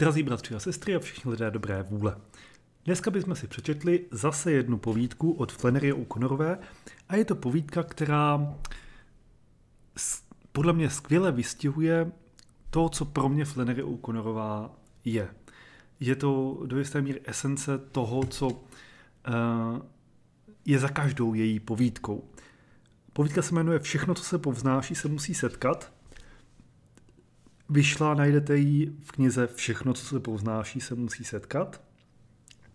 Drazí bratři a sestry a všichni lidé dobré vůle. Dneska bychom si přečetli zase jednu povídku od Flannery O'Connorové a je to povídka, která podle mě skvěle vystihuje to, co pro mě Flannery O'Connorová je. Je to do jisté míry esence toho, co eh, je za každou její povídkou. Povídka se jmenuje Všechno, co se povznáší, se musí setkat – vyšla, najdete ji v knize Všechno, co se povznáší, se musí setkat,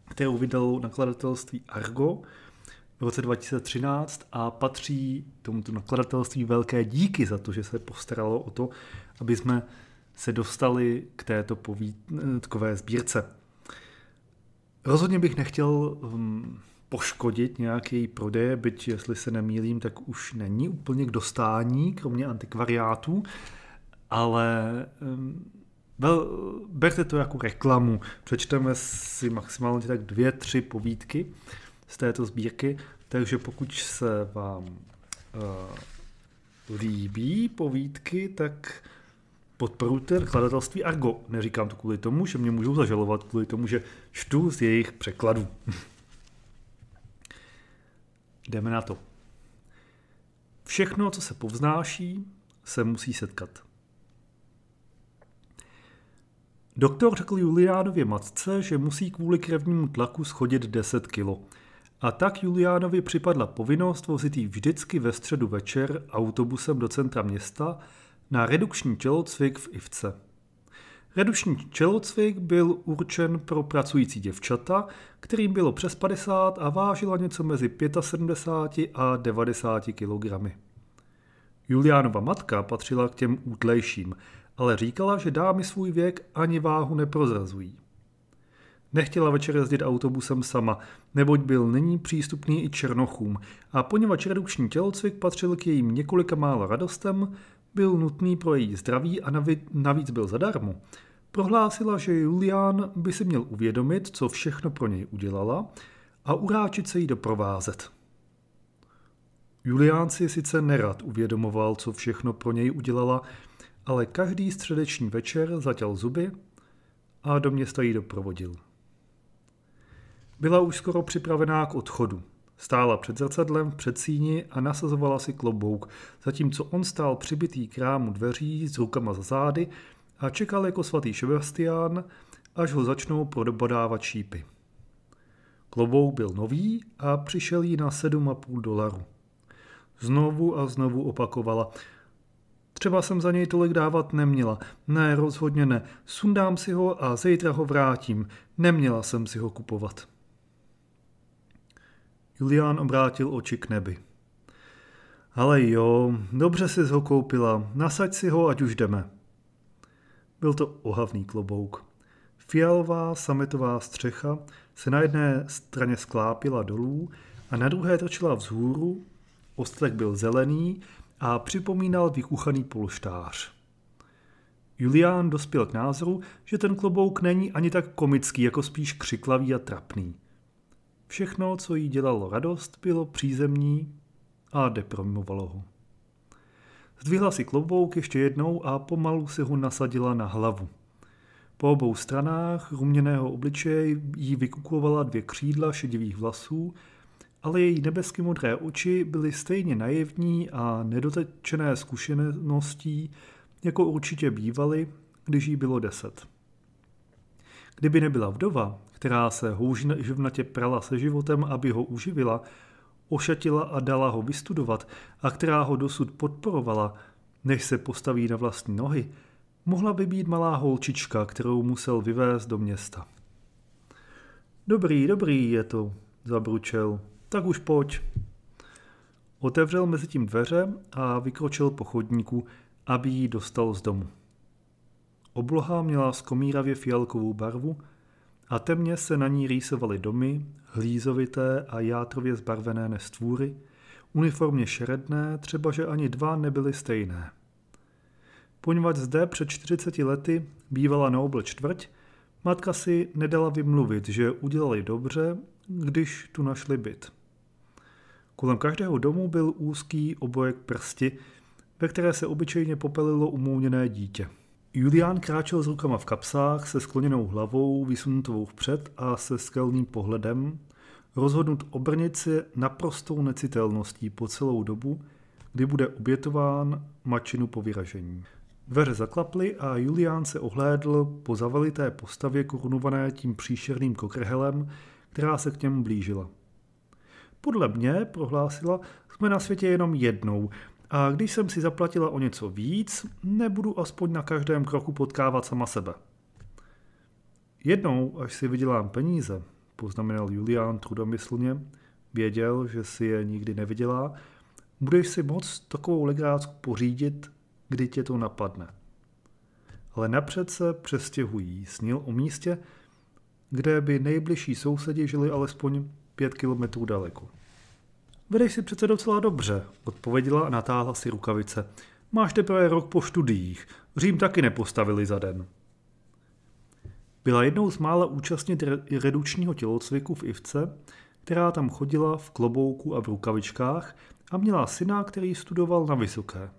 kterou vydalo nakladatelství Argo v roce 2013 a patří tomuto nakladatelství velké díky za to, že se postaralo o to, aby jsme se dostali k této povídkové sbírce. Rozhodně bych nechtěl um, poškodit nějaký prodeje, byť jestli se nemýlím, tak už není úplně k dostání, kromě antikvariátů, ale Vel, berte to jako reklamu. Přečteme si maximálně tak dvě, tři povídky z této sbírky, takže pokud se vám uh, líbí povídky, tak podporujte nakladatelství Argo. Neříkám to kvůli tomu, že mě můžou zažalovat, kvůli tomu, že čtu z jejich překladů. Jdeme na to. Všechno, co se povznáší, se musí setkat. Doktor řekl Juliánově matce, že musí kvůli krevnímu tlaku schodit 10 kilo. A tak Juliánovi připadla povinnost vozit jí vždycky ve středu večer autobusem do centra města na redukční tělocvik v Ivce. Redukční tělocvik byl určen pro pracující děvčata, kterým bylo přes 50 a vážila něco mezi 75 a 90 kg. Juliánova matka patřila k těm útlejším, ale říkala, že dámy svůj věk ani váhu neprozrazují. Nechtěla večer jezdit autobusem sama, neboť byl nyní přístupný i černochům a poněvadž redukční tělocvik patřil k jejím několika málo radostem, byl nutný pro její zdraví a navíc byl zadarmo, prohlásila, že Julián by si měl uvědomit, co všechno pro něj udělala a uráčit se jí doprovázet. Julián si sice nerad uvědomoval, co všechno pro něj udělala, ale každý středeční večer zatěl zuby a do města ji doprovodil. Byla už skoro připravená k odchodu. Stála před zrcadlem v předsíni a nasazovala si klobouk, zatímco on stál přibitý k rámu dveří s rukama za zády a čekal jako svatý Šebastián, až ho začnou prodobodávat šípy. Klobouk byl nový a přišel jí na 7,5 dolaru. Znovu a znovu opakovala – Třeba jsem za něj tolik dávat neměla. Ne, rozhodně ne. Sundám si ho a zítra ho vrátím. Neměla jsem si ho kupovat. Julián obrátil oči k nebi. Ale jo, dobře si ho koupila. Nasaď si ho, ať už jdeme. Byl to ohavný klobouk. Fialová sametová střecha se na jedné straně sklápila dolů a na druhé točila vzhůru. Ostrek byl zelený a připomínal vykuchaný polštář. Julián dospěl k názoru, že ten klobouk není ani tak komický, jako spíš křiklavý a trapný. Všechno, co jí dělalo radost, bylo přízemní a depromovalo ho. Zdvihla si klobouk ještě jednou a pomalu si ho nasadila na hlavu. Po obou stranách ruměného obličeje jí vykukovala dvě křídla šedivých vlasů ale její nebesky modré oči byly stejně naivní a nedotečené zkušeností, jako určitě bývaly, když jí bylo deset. Kdyby nebyla vdova, která se houživnatě prala se životem, aby ho uživila, ošatila a dala ho vystudovat a která ho dosud podporovala, než se postaví na vlastní nohy, mohla by být malá holčička, kterou musel vyvést do města. Dobrý, dobrý je to, zabručel, tak už pojď. Otevřel mezi tím dveře a vykročil po chodníku, aby ji dostal z domu. Obloha měla skomíravě fialkovou barvu a temně se na ní rýsovaly domy, hlízovité a játrově zbarvené nestvůry, uniformně šeredné, třeba že ani dva nebyly stejné. Poněvadž zde před 40 lety bývala Noble čtvrť, matka si nedala vymluvit, že udělali dobře, když tu našli byt. Kolem každého domu byl úzký obojek prsti, ve které se obyčejně popelilo umouněné dítě. Julián kráčel s rukama v kapsách, se skloněnou hlavou, vysunutou vpřed a se skelným pohledem, rozhodnut obrnit se naprostou necitelností po celou dobu, kdy bude obětován mačinu po vyražení. Dveře zaklaply a Julián se ohlédl po zavalité postavě korunované tím příšerným kokrhelem, která se k němu blížila. Podle mě, prohlásila, jsme na světě jenom jednou. A když jsem si zaplatila o něco víc, nebudu aspoň na každém kroku potkávat sama sebe. Jednou, až si vydělám peníze, poznamenal Julián trudomyslně, věděl, že si je nikdy nevydělá, budeš si moc takovou legrácku pořídit, kdy tě to napadne. Ale napřed se přestěhují, snil o místě, kde by nejbližší sousedi žili alespoň pět kilometrů daleko. Vedeš si přece docela dobře, odpověděla a natáhla si rukavice. Máš teprve rok po studiích. Řím taky nepostavili za den. Byla jednou z mála účastnit redučního tělocviku v Ivce, která tam chodila v klobouku a v rukavičkách a měla syna, který studoval na vysoké.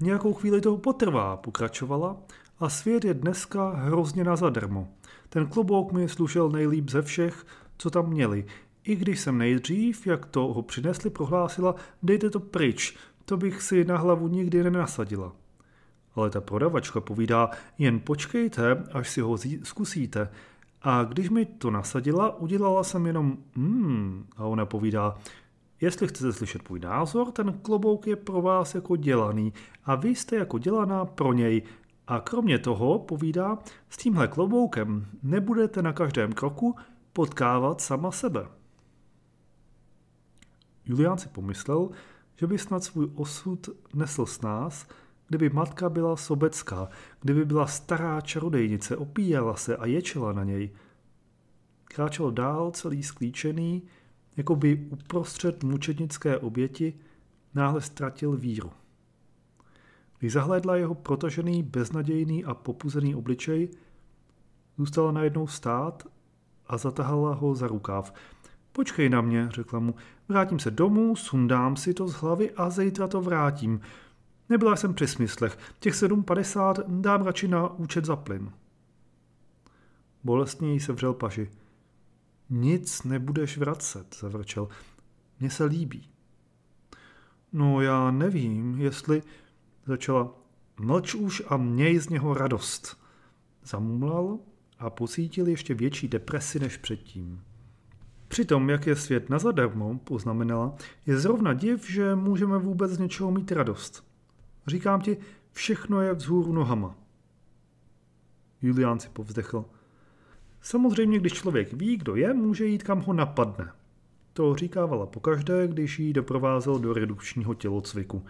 Nějakou chvíli to potrvá, pokračovala, a svět je dneska hrozně na zadrmo. Ten klobouk mi slušel nejlíp ze všech, co tam měli. I když jsem nejdřív, jak to ho přinesli, prohlásila, dejte to pryč, to bych si na hlavu nikdy nenasadila. Ale ta prodavačka povídá, jen počkejte, až si ho zkusíte. A když mi to nasadila, udělala jsem jenom hmm, a ona povídá, jestli chcete slyšet můj názor, ten klobouk je pro vás jako dělaný a vy jste jako dělaná pro něj. A kromě toho, povídá, s tímhle kloboukem nebudete na každém kroku potkávat sama sebe. Julián si pomyslel, že by snad svůj osud nesl s nás, kdyby matka byla sobecká, kdyby byla stará čarodejnice, opíjela se a ječela na něj. Kráčel dál celý sklíčený, jako by uprostřed mučetnické oběti náhle ztratil víru. Když zahlédla jeho protažený, beznadějný a popuzený obličej, zůstala najednou stát a zatahala ho za rukáv – Počkej na mě, řekla mu. Vrátím se domů, sundám si to z hlavy a zítra to vrátím. Nebyla jsem při smyslech. Těch 7,50 dám radši na účet za plyn. Bolestně jí sevřel paži. Nic nebudeš vracet, zavrčel. Mně se líbí. No já nevím, jestli... Začala. Mlč už a měj z něho radost. Zamumlal a pocítil ještě větší depresi než předtím. Přitom, jak je svět na zadarmo, poznamenala, je zrovna div, že můžeme vůbec z něčeho mít radost. Říkám ti, všechno je vzhůru nohama. Julián si povzdechl. Samozřejmě, když člověk ví, kdo je, může jít kam ho napadne. To říkávala pokaždé, když ji doprovázel do redukčního tělocviku.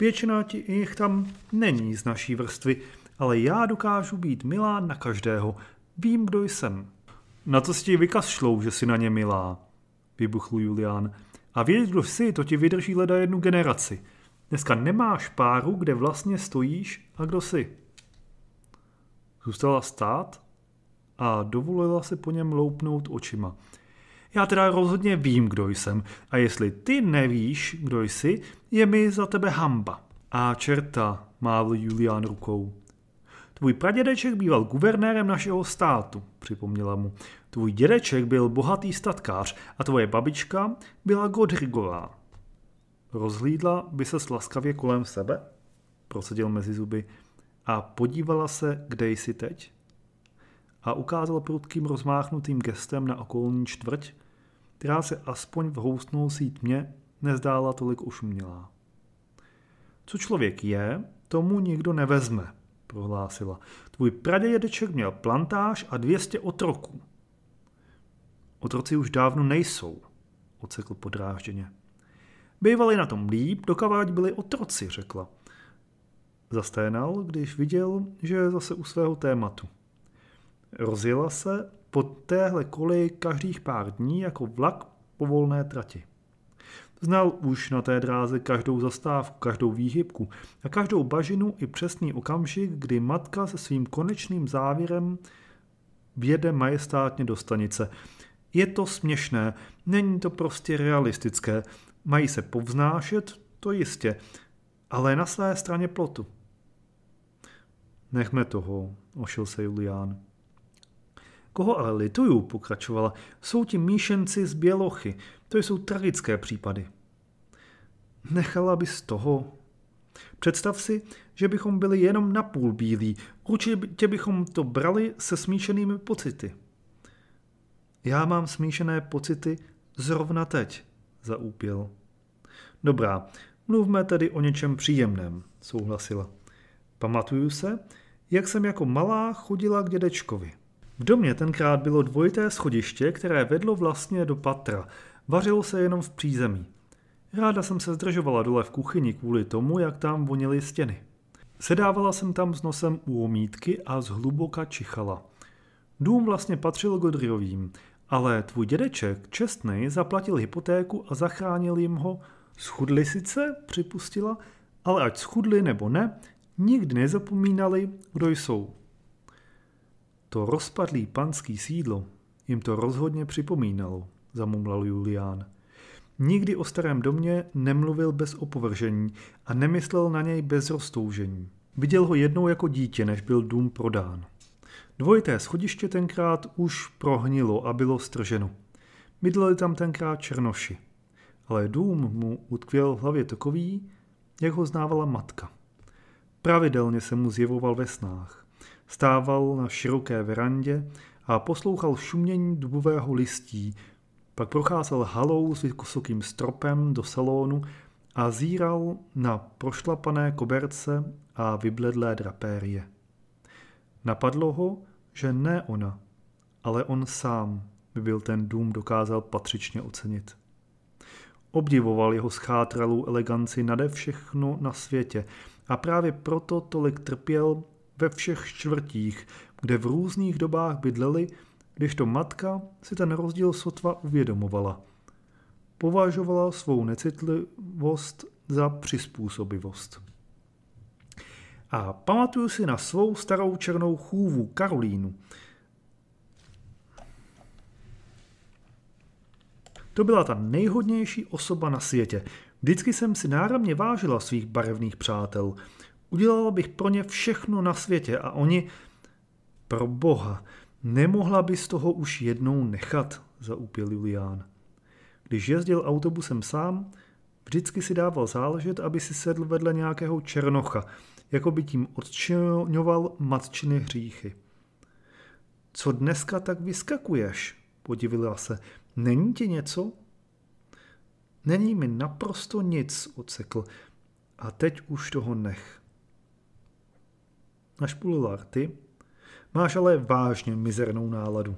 Většina jich tam není z naší vrstvy, ale já dokážu být milá na každého. Vím, kdo jsem. Na co ti vykašlou, že si na ně milá? Vybuchl Julián. A věď, kdo jsi, to ti vydrží leda jednu generaci. Dneska nemáš páru, kde vlastně stojíš a kdo jsi. Zůstala stát a dovolila si po něm loupnout očima. Já teda rozhodně vím, kdo jsem a jestli ty nevíš, kdo jsi, je mi za tebe hamba. A čerta, mávl Julián rukou. Tvůj pradědeček býval guvernérem našeho státu, připomněla mu. Tvůj dědeček byl bohatý statkář a tvoje babička byla Godrigová. Rozhlídla by se slaskavě kolem sebe, prosadil mezi zuby, a podívala se, kde jsi teď? A ukázal prudkým rozmáchnutým gestem na okolní čtvrť, která se aspoň v houstnoucí tmě nezdála tolik ušumělá. Co člověk je, tomu nikdo nevezme, prohlásila. Tvůj pradědeček měl plantáž a 200 otroků. Otroci už dávno nejsou, ocekl podrážděně. Bývali na tom líp, dokaváť byli otroci, řekla. Zasténal, když viděl, že je zase u svého tématu. Rozjela se po téhle koli každých pár dní jako vlak po volné trati. Znal už na té dráze každou zastávku, každou výhybku a každou bažinu i přesný okamžik, kdy matka se svým konečným závěrem vjede majestátně do stanice – je to směšné, není to prostě realistické. Mají se povznášet, to jistě, ale na své straně plotu. Nechme toho, ošil se Julián. Koho ale lituju, pokračovala, jsou ti míšenci z Bělochy. To jsou tragické případy. Nechala bys toho. Představ si, že bychom byli jenom napůl bílí. Určitě bychom to brali se smíšenými pocity. Já mám smíšené pocity zrovna teď, zaúpěl. Dobrá, mluvme tedy o něčem příjemném, souhlasila. Pamatuju se, jak jsem jako malá chodila k dědečkovi. V domě tenkrát bylo dvojité schodiště, které vedlo vlastně do patra. Vařilo se jenom v přízemí. Ráda jsem se zdržovala dole v kuchyni kvůli tomu, jak tam vonily stěny. Sedávala jsem tam s nosem u omítky a zhluboka čichala. Dům vlastně patřil Godryovým, ale tvůj dědeček, čestný, zaplatil hypotéku a zachránil jim ho. Schudli sice, připustila, ale ať schudli nebo ne, nikdy nezapomínali, kdo jsou. To rozpadlý panský sídlo jim to rozhodně připomínalo, zamumlal Julián. Nikdy o starém domě nemluvil bez opovržení a nemyslel na něj bez roztoužení. Viděl ho jednou jako dítě, než byl dům prodán. Dvojité schodiště tenkrát už prohnilo a bylo strženo. Bydleli tam tenkrát černoši. Ale dům mu utkvěl v hlavě takový, jak ho znávala matka. Pravidelně se mu zjevoval ve snách. Stával na široké verandě a poslouchal šumění dubového listí, pak procházel halou s vysokým stropem do salonu a zíral na prošlapané koberce a vybledlé drapérie. Napadlo ho, že ne ona, ale on sám by byl ten dům dokázal patřičně ocenit. Obdivoval jeho schátralou eleganci nade všechno na světě a právě proto tolik trpěl ve všech čtvrtích, kde v různých dobách bydleli, když to matka si ten rozdíl sotva uvědomovala. Považovala svou necitlivost za přizpůsobivost. A pamatuju si na svou starou černou chůvu Karolínu. To byla ta nejhodnější osoba na světě. Vždycky jsem si náramně vážila svých barevných přátel. Udělala bych pro ně všechno na světě a oni... Pro boha, nemohla by z toho už jednou nechat, zaupěl Julián. Když jezdil autobusem sám, vždycky si dával záležet, aby si sedl vedle nějakého černocha, jako by tím odčiňoval matčiny hříchy. Co dneska tak vyskakuješ? Podivila se. Není ti něco? Není mi naprosto nic, ocekl. A teď už toho nech. Našpulila rty. Máš ale vážně mizernou náladu.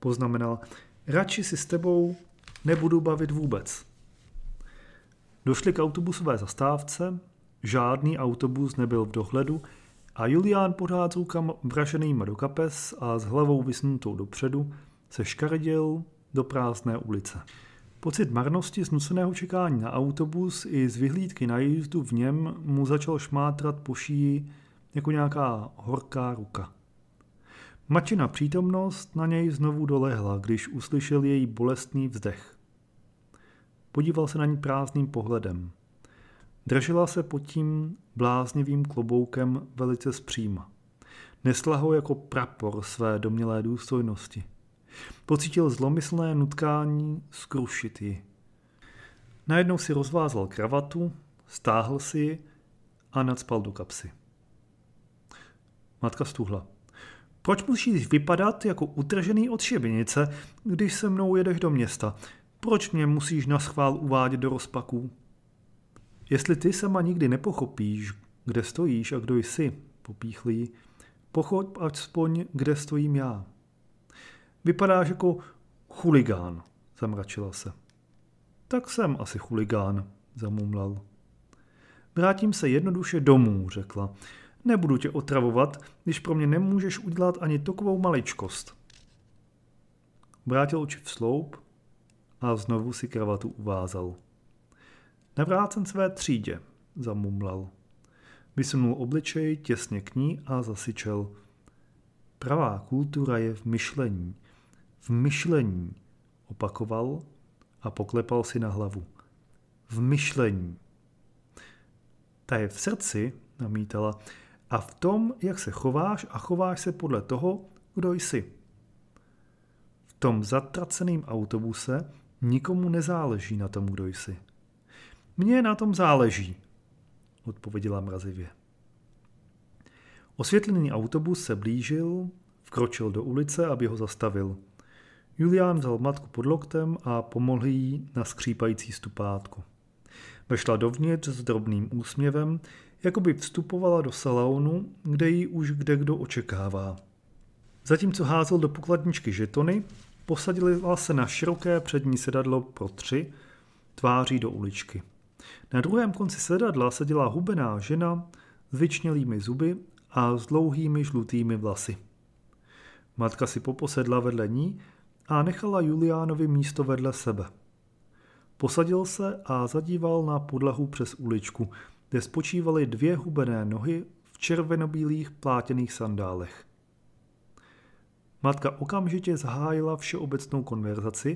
Poznamenal, radši si s tebou nebudu bavit vůbec. Došli k autobusové zastávce, Žádný autobus nebyl v dohledu a Julián pořád s rukama vraženýma do kapes a s hlavou vysnutou dopředu se škardil do prázdné ulice. Pocit marnosti nuceného čekání na autobus i z vyhlídky na jízdu v něm mu začal šmátrat po šíji jako nějaká horká ruka. Mačina přítomnost na něj znovu dolehla, když uslyšel její bolestný vzdech. Podíval se na ní prázdným pohledem – Držela se pod tím bláznivým kloboukem velice zpříma. Nesla ho jako prapor své domělé důstojnosti. Pocítil zlomyslné nutkání skrušit ji. Najednou si rozvázal kravatu, stáhl si ji a nadspal do kapsy. Matka stuhla. Proč musíš vypadat jako utržený od šibinice, když se mnou jedeš do města? Proč mě musíš na schvál uvádět do rozpaků? Jestli ty sama nikdy nepochopíš, kde stojíš a kdo jsi, popíchlí, pochop aspoň, kde stojím já. Vypadáš jako chuligán, zamračila se. Tak jsem asi chuligán, zamumlal. Vrátím se jednoduše domů, řekla. Nebudu tě otravovat, když pro mě nemůžeš udělat ani takovou maličkost. Vrátil oči v sloup a znovu si kravatu uvázal. Nevrácen své třídě, zamumlal. Vysunul obličej těsně k ní a zasyčel. Pravá kultura je v myšlení. V myšlení, opakoval a poklepal si na hlavu. V myšlení. Ta je v srdci, namítala, a v tom, jak se chováš a chováš se podle toho, kdo jsi. V tom zatraceném autobuse nikomu nezáleží na tom, kdo jsi. Mně na tom záleží, odpověděla mrazivě. Osvětlený autobus se blížil, vkročil do ulice, aby ho zastavil. Julián vzal matku pod loktem a pomohl jí na skřípající stupátku. Vešla dovnitř s drobným úsměvem, jako by vstupovala do salonu, kde ji už kde kdo očekává. Zatímco házel do pokladničky žetony, posadila se na široké přední sedadlo pro tři, tváří do uličky. Na druhém konci sedadla seděla hubená žena s vyčnělými zuby a s dlouhými žlutými vlasy. Matka si poposedla vedle ní a nechala Juliánovi místo vedle sebe. Posadil se a zadíval na podlahu přes uličku, kde spočívaly dvě hubené nohy v červenobílých plátěných sandálech. Matka okamžitě zahájila všeobecnou konverzaci,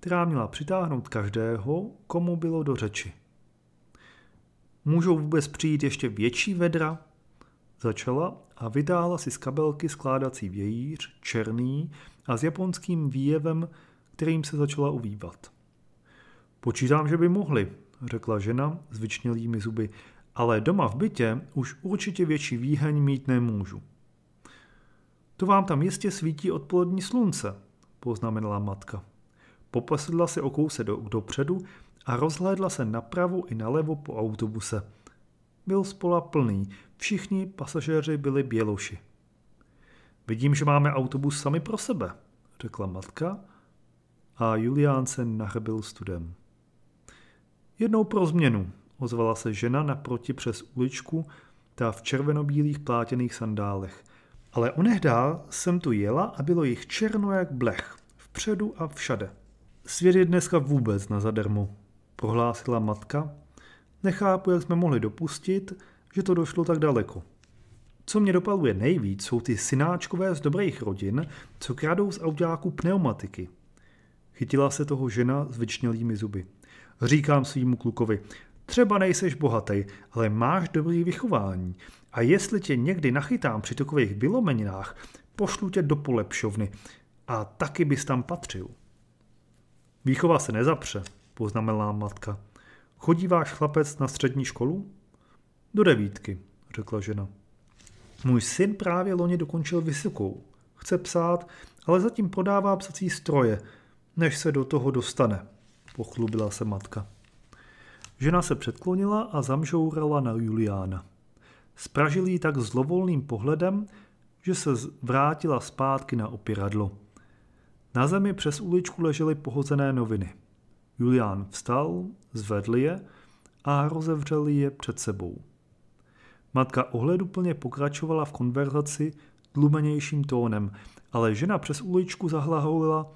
která měla přitáhnout každého, komu bylo do řeči. Můžou vůbec přijít ještě větší vedra? Začala a vydála si z kabelky skládací vějíř, černý a s japonským výjevem, kterým se začala uvívat. Počítám, že by mohli, řekla žena s vyčnělými zuby, ale doma v bytě už určitě větší výheň mít nemůžu. To vám tam jistě svítí odpolední slunce, poznamenala matka. Popasedla se o kouse do, dopředu a rozhlédla se napravo i nalevo po autobuse. Byl spola plný, všichni pasažéři byli běloši. Vidím, že máme autobus sami pro sebe, řekla matka a Julián se nahrbil studem. Jednou pro změnu, ozvala se žena naproti přes uličku, ta v červenobílých plátěných sandálech. Ale onehdá jsem tu jela a bylo jich černo jak blech, vpředu a všade. Svět je dneska vůbec na zadarmo prohlásila matka, nechápu, jak jsme mohli dopustit, že to došlo tak daleko. Co mě dopaluje nejvíc, jsou ty synáčkové z dobrých rodin, co kradou z autáku pneumatiky. Chytila se toho žena s vyčnělými zuby. Říkám svýmu klukovi, třeba nejseš bohatý, ale máš dobrý vychování. A jestli tě někdy nachytám při takových bylomeninách, pošlu tě do polepšovny. A taky bys tam patřil. Výchova se nezapře, poznamenala matka. Chodí váš chlapec na střední školu? Do devítky, řekla žena. Můj syn právě loni dokončil vysokou. Chce psát, ale zatím podává psací stroje, než se do toho dostane, pochlubila se matka. Žena se předklonila a zamžourala na Juliána. Spražil ji tak zlovolným pohledem, že se vrátila zpátky na opiradlo. Na zemi přes uličku ležely pohozené noviny. Julián vstal, zvedl je a rozevřel je před sebou. Matka ohleduplně pokračovala v konverzaci tlumenějším tónem, ale žena přes uličku zahlaholila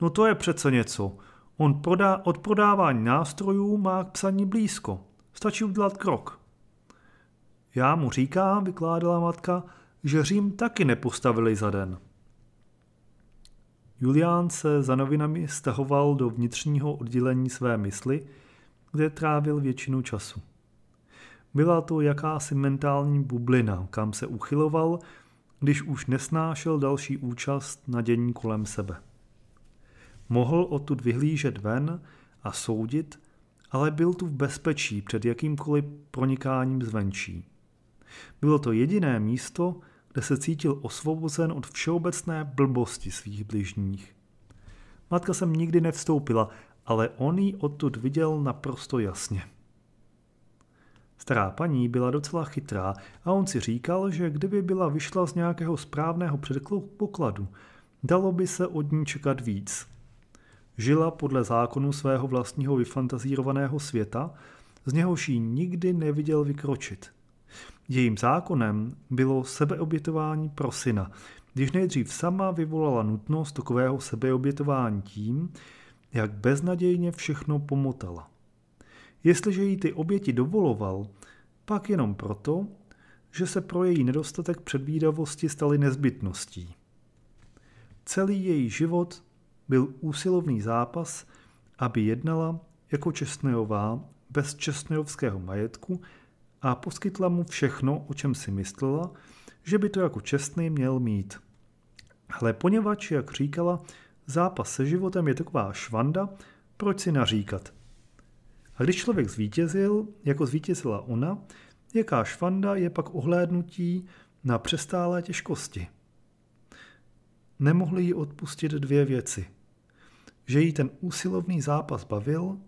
No to je přece něco. On prodá, od prodávání nástrojů má k psaní blízko. Stačí udělat krok. Já mu říkám, vykládala matka, že Řím taky nepostavili za den. Julián se za novinami stahoval do vnitřního oddělení své mysli, kde trávil většinu času. Byla to jakási mentální bublina, kam se uchyloval, když už nesnášel další účast na dění kolem sebe. Mohl odtud vyhlížet ven a soudit, ale byl tu v bezpečí před jakýmkoliv pronikáním zvenčí. Bylo to jediné místo, kde se cítil osvobozen od všeobecné blbosti svých bližních. Matka sem nikdy nevstoupila, ale on ji odtud viděl naprosto jasně. Stará paní byla docela chytrá a on si říkal, že kdyby byla vyšla z nějakého správného předpokladu, dalo by se od ní čekat víc. Žila podle zákonu svého vlastního vyfantazírovaného světa, z něhož ji nikdy neviděl vykročit – Jejím zákonem bylo sebeobětování pro syna, když nejdřív sama vyvolala nutnost takového sebeobětování tím, jak beznadějně všechno pomotala. Jestliže jí ty oběti dovoloval, pak jenom proto, že se pro její nedostatek předvídavosti staly nezbytností. Celý její život byl úsilovný zápas, aby jednala jako Česnejová bez čestného majetku – a poskytla mu všechno, o čem si myslela, že by to jako čestný měl mít. Ale poněvadž, jak říkala, zápas se životem je taková švanda, proč si naříkat? A když člověk zvítězil, jako zvítězila ona, jaká švanda je pak ohlédnutí na přestálé těžkosti? Nemohli jí odpustit dvě věci. Že jí ten úsilovný zápas bavil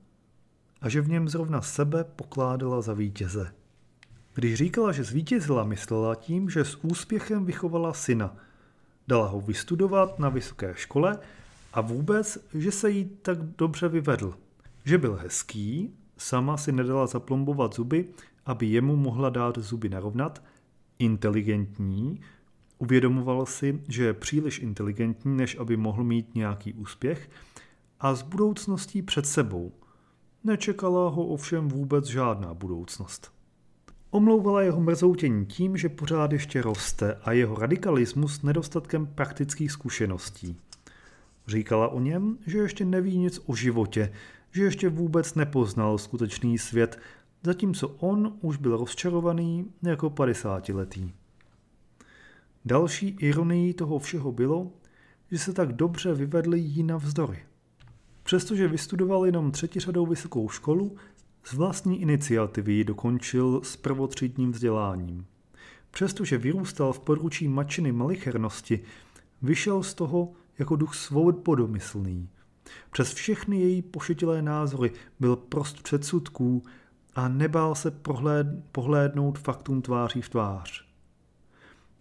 a že v něm zrovna sebe pokládala za vítěze. Když říkala, že zvítězila, myslela tím, že s úspěchem vychovala syna. Dala ho vystudovat na vysoké škole a vůbec, že se jí tak dobře vyvedl. Že byl hezký, sama si nedala zaplombovat zuby, aby jemu mohla dát zuby narovnat, inteligentní, uvědomoval si, že je příliš inteligentní, než aby mohl mít nějaký úspěch, a s budoucností před sebou. Nečekala ho ovšem vůbec žádná budoucnost. Omlouvala jeho mrzoutění tím, že pořád ještě roste a jeho radikalismus nedostatkem praktických zkušeností. Říkala o něm, že ještě neví nic o životě, že ještě vůbec nepoznal skutečný svět, zatímco on už byl rozčarovaný jako 50 letý. Další ironií toho všeho bylo, že se tak dobře vyvedli jí vzdory. Přestože vystudoval jenom třetiřadou vysokou školu, z vlastní iniciativy ji dokončil s prvotřídním vzděláním. Přestože vyrůstal v područí mačiny malichernosti, vyšel z toho jako duch svobodomyslný. Přes všechny její pošetilé názory byl prost předsudků a nebál se prohléd- pohlédnout faktům tváří v tvář.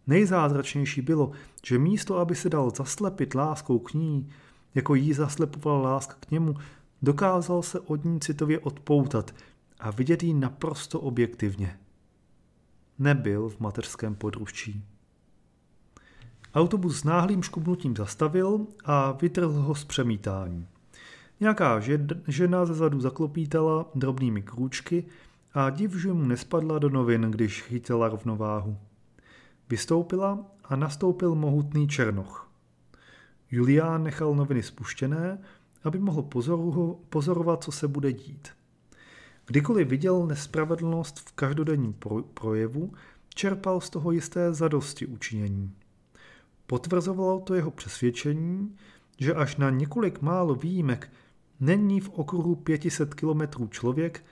Nejzázračnější bylo, že místo, aby se dal zaslepit láskou k ní, jako jí zaslepovala láska k němu, Dokázal se od ní citově odpoutat a vidět ji naprosto objektivně. Nebyl v mateřském područí. Autobus s náhlým škubnutím zastavil a vytrhl ho z přemítání. Nějaká žena ze zadu zaklopítala drobnými krůčky a div, že mu nespadla do novin, když chytila rovnováhu. Vystoupila a nastoupil mohutný černoch. Julián nechal noviny spuštěné aby mohl pozorovat, co se bude dít. Kdykoliv viděl nespravedlnost v každodenním projevu, čerpal z toho jisté zadosti učinění. Potvrzovalo to jeho přesvědčení, že až na několik málo výjimek není v okruhu 500 kilometrů člověk,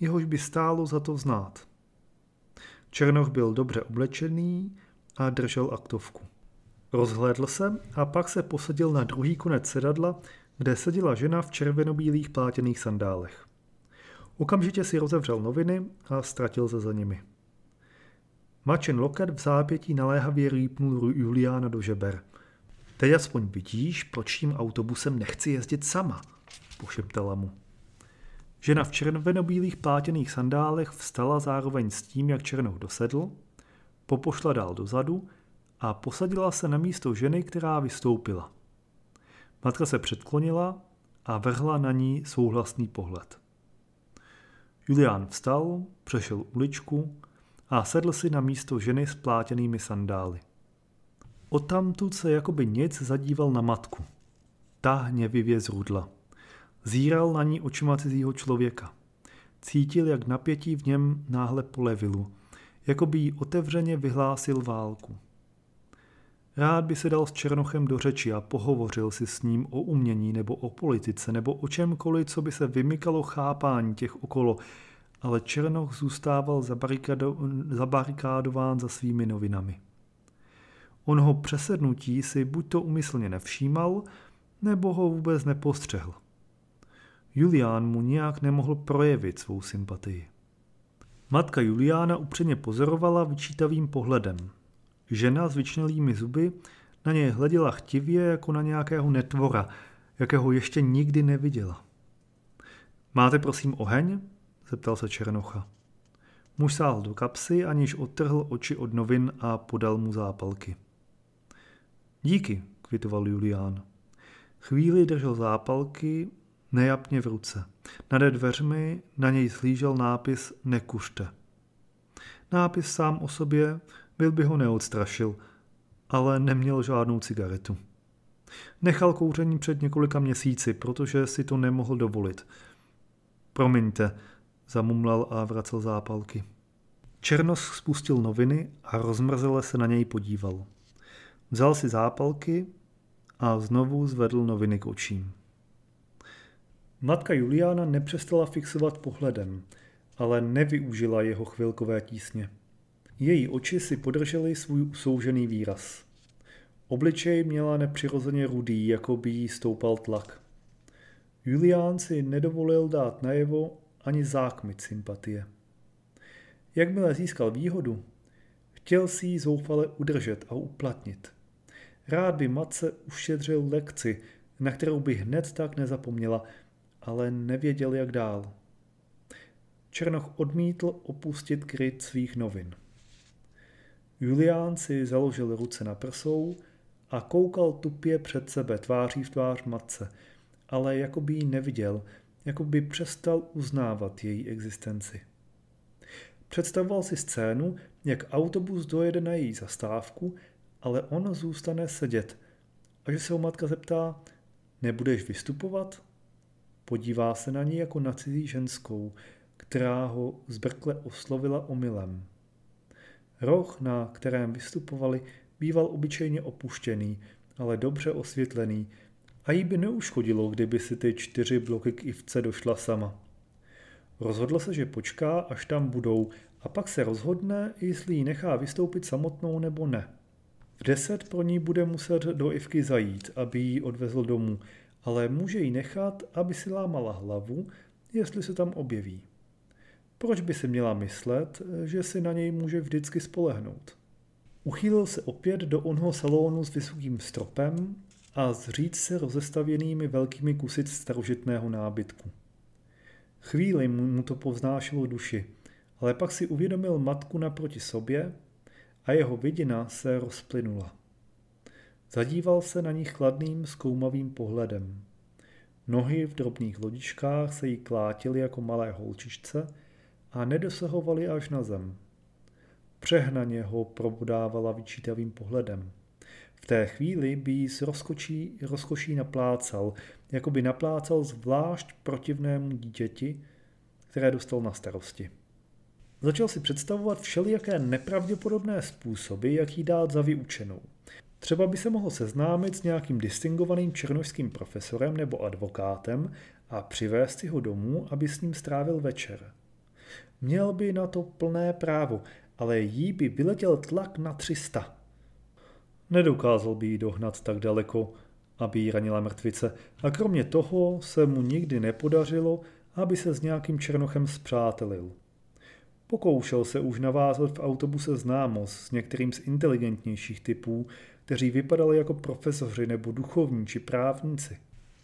jehož by stálo za to znát. Černoch byl dobře oblečený a držel aktovku. Rozhlédl se a pak se posadil na druhý konec sedadla kde seděla žena v červenobílých plátěných sandálech. Okamžitě si rozevřel noviny a ztratil se za nimi. Mačen Loket v zápětí naléhavě rýpnul Juliána do žeber. Teď aspoň vidíš, proč tím autobusem nechci jezdit sama, pošeptala mu. Žena v červenobílých plátěných sandálech vstala zároveň s tím, jak Černou dosedl, popošla dál dozadu a posadila se na místo ženy, která vystoupila. Matka se předklonila a vrhla na ní souhlasný pohled. Julián vstal, přešel uličku a sedl si na místo ženy s plátěnými sandály. Odtamtud se jakoby nic zadíval na matku. Ta hněvivě zrudla. Zíral na ní očima cizího člověka. Cítil, jak napětí v něm náhle polevilo, jako by jí otevřeně vyhlásil válku. Rád by se dal s Černochem do řeči a pohovořil si s ním o umění nebo o politice nebo o čemkoliv, co by se vymykalo chápání těch okolo, ale Černoch zůstával zabarikado, zabarikádován za svými novinami. On ho přesednutí si buď to umyslně nevšímal, nebo ho vůbec nepostřehl. Julián mu nijak nemohl projevit svou sympatii. Matka Juliána upřeně pozorovala vyčítavým pohledem – Žena s vyčnělými zuby na něj hleděla chtivě jako na nějakého netvora, jakého ještě nikdy neviděla. Máte prosím oheň? zeptal se Černocha. Muž sáhl do kapsy, aniž odtrhl oči od novin a podal mu zápalky. Díky, kvitoval Julián. Chvíli držel zápalky nejapně v ruce. Nade dveřmi na něj slížel nápis Nekušte. Nápis sám o sobě byl by ho neodstrašil, ale neměl žádnou cigaretu. Nechal kouření před několika měsíci, protože si to nemohl dovolit. Promiňte, zamumlal a vracel zápalky. Černos spustil noviny a rozmrzele se na něj podíval. Vzal si zápalky a znovu zvedl noviny k očím. Matka Juliana nepřestala fixovat pohledem, ale nevyužila jeho chvilkové tísně. Její oči si podržely svůj soužený výraz. Obličej měla nepřirozeně rudý, jako by jí stoupal tlak. Julián si nedovolil dát najevo ani zákmit sympatie. Jakmile získal výhodu, chtěl si ji zoufale udržet a uplatnit. Rád by matce ušetřil lekci, na kterou by hned tak nezapomněla, ale nevěděl, jak dál. Černoch odmítl opustit kryt svých novin. Julián si založil ruce na prsou a koukal tupě před sebe tváří v tvář matce, ale jako by ji neviděl, jako by přestal uznávat její existenci. Představoval si scénu, jak autobus dojede na její zastávku, ale on zůstane sedět a že se ho matka zeptá, nebudeš vystupovat? Podívá se na ní jako na cizí ženskou, která ho zbrkle oslovila omylem. Roh, na kterém vystupovali, býval obyčejně opuštěný, ale dobře osvětlený a jí by neuškodilo, kdyby si ty čtyři bloky k Ivce došla sama. Rozhodla se, že počká, až tam budou a pak se rozhodne, jestli ji nechá vystoupit samotnou nebo ne. V deset pro ní bude muset do Ivky zajít, aby ji odvezl domů, ale může ji nechat, aby si lámala hlavu, jestli se tam objeví. Proč by si měla myslet, že si na něj může vždycky spolehnout? Uchýlil se opět do onho salonu s vysokým stropem a zříct se rozestavěnými velkými kusy starožitného nábytku. Chvíli mu to povznášelo duši, ale pak si uvědomil matku naproti sobě a jeho vidina se rozplynula. Zadíval se na ní chladným, zkoumavým pohledem. Nohy v drobných lodičkách se jí klátily jako malé holčičce a nedosahovali až na zem. Přehnaně ho probudávala vyčítavým pohledem. V té chvíli by jí s rozkočí, rozkoší naplácal, jako by naplácal zvlášť protivnému dítěti, které dostal na starosti. Začal si představovat všelijaké nepravděpodobné způsoby, jak jí dát za vyučenou. Třeba by se mohl seznámit s nějakým distingovaným černožským profesorem nebo advokátem a přivést si ho domů, aby s ním strávil večer. Měl by na to plné právo, ale jí by vyletěl tlak na 300. Nedokázal by jí dohnat tak daleko, aby jí ranila mrtvice a kromě toho se mu nikdy nepodařilo, aby se s nějakým černochem zpřátelil. Pokoušel se už navázat v autobuse známost s některým z inteligentnějších typů, kteří vypadali jako profesoři nebo duchovní či právníci.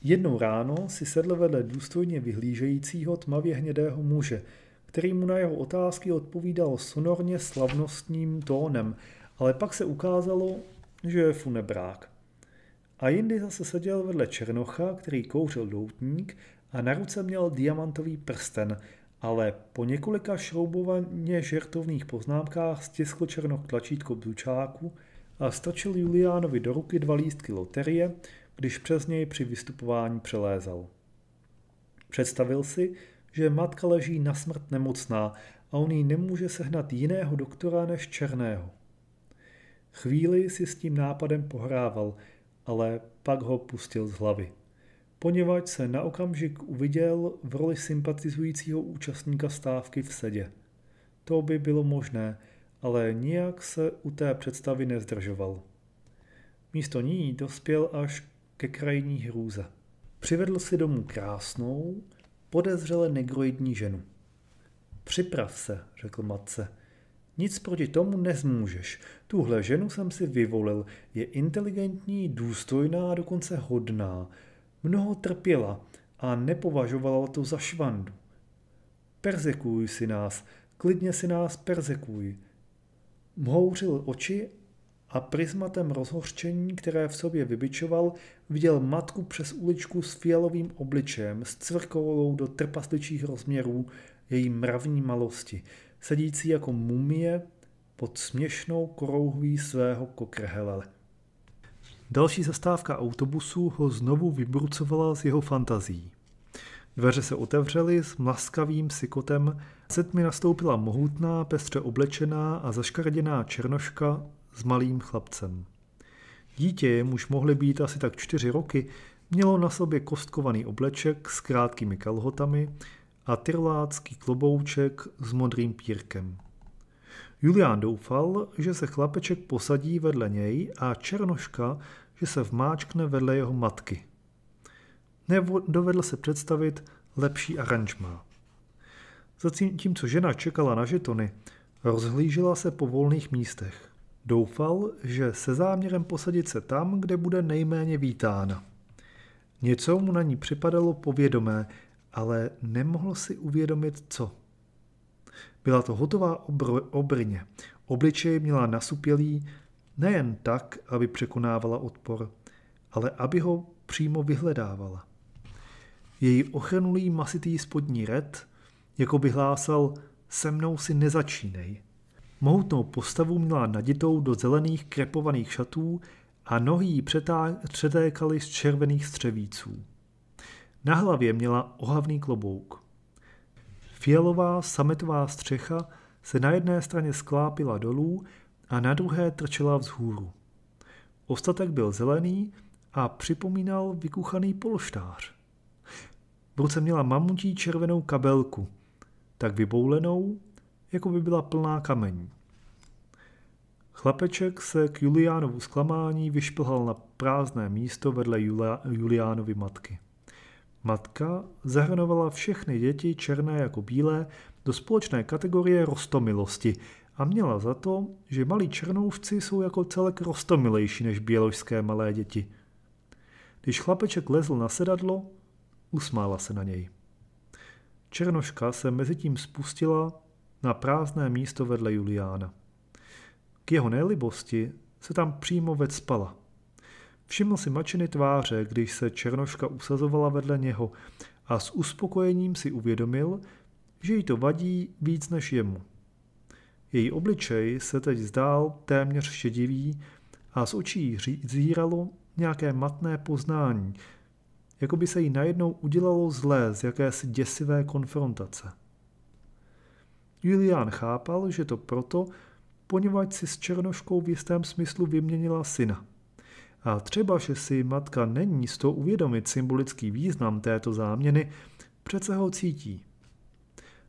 Jednou ráno si sedl vedle důstojně vyhlížejícího tmavě hnědého muže, který mu na jeho otázky odpovídal sonorně slavnostním tónem, ale pak se ukázalo, že je funebrák. A jindy zase seděl vedle Černocha, který kouřil doutník a na ruce měl diamantový prsten, ale po několika šroubovaně žertovných poznámkách stiskl Černoch tlačítko blučáku a stačil Juliánovi do ruky dva lístky loterie, když přes něj při vystupování přelézal. Představil si, že matka leží na smrt nemocná a on jí nemůže sehnat jiného doktora než černého. Chvíli si s tím nápadem pohrával, ale pak ho pustil z hlavy. Poněvadž se na okamžik uviděl v roli sympatizujícího účastníka stávky v sedě. To by bylo možné, ale nijak se u té představy nezdržoval. Místo ní dospěl až ke krajní hrůze. Přivedl si domů krásnou, podezřele negroidní ženu. Připrav se, řekl matce. Nic proti tomu nezmůžeš. Tuhle ženu jsem si vyvolil. Je inteligentní, důstojná a dokonce hodná. Mnoho trpěla a nepovažovala to za švandu. Perzekuj si nás, klidně si nás perzekuj. Mhouřil oči a prismatem rozhořčení, které v sobě vybičoval, viděl matku přes uličku s fialovým obličejem, s cvrkovou do trpasličích rozměrů její mravní malosti, sedící jako mumie pod směšnou korouhví svého kokrhele. Další zastávka autobusu ho znovu vybrucovala z jeho fantazí. Dveře se otevřely s mlaskavým sykotem, set nastoupila mohutná, pestře oblečená a zaškarděná černoška s malým chlapcem. Dítě, muž mohly být asi tak čtyři roky, mělo na sobě kostkovaný obleček s krátkými kalhotami a tyrlácký klobouček s modrým pírkem. Julián doufal, že se chlapeček posadí vedle něj a Černoška, že se vmáčkne vedle jeho matky. Dovedl se představit lepší aranžmá. Zatímco žena čekala na žetony, rozhlížela se po volných místech. Doufal, že se záměrem posadit se tam, kde bude nejméně vítána. Něco mu na ní připadalo povědomé, ale nemohl si uvědomit, co. Byla to hotová obr- obrně. Obličej měla nasupělý, nejen tak, aby překonávala odpor, ale aby ho přímo vyhledávala. Její ochrnulý masitý spodní red, jako by hlásal, se mnou si nezačínej. Mohutnou postavu měla naditou do zelených krepovaných šatů a nohy jí přetékaly z červených střevíců. Na hlavě měla ohavný klobouk. Fialová sametová střecha se na jedné straně sklápila dolů a na druhé trčela vzhůru. Ostatek byl zelený a připomínal vykuchaný polštář. V ruce měla mamutí červenou kabelku, tak vyboulenou, jako by byla plná kamení. Chlapeček se k Juliánovu zklamání vyšplhal na prázdné místo vedle Juliánovy matky. Matka zahrnovala všechny děti, černé jako bílé, do společné kategorie rostomilosti a měla za to, že malí černouvci jsou jako celek rostomilejší než běložské malé děti. Když chlapeček lezl na sedadlo, usmála se na něj. Černoška se mezitím spustila na prázdné místo vedle Juliána. K jeho nelibosti se tam přímo vecpala. Všiml si mačiny tváře, když se Černoška usazovala vedle něho a s uspokojením si uvědomil, že jí to vadí víc než jemu. Její obličej se teď zdál téměř šedivý a z očí zíralo nějaké matné poznání, jako by se jí najednou udělalo zlé z jakési děsivé konfrontace. Julián chápal, že to proto, poněvadž si s Černoškou v jistém smyslu vyměnila syna. A třeba, že si matka není z toho uvědomit symbolický význam této záměny, přece ho cítí.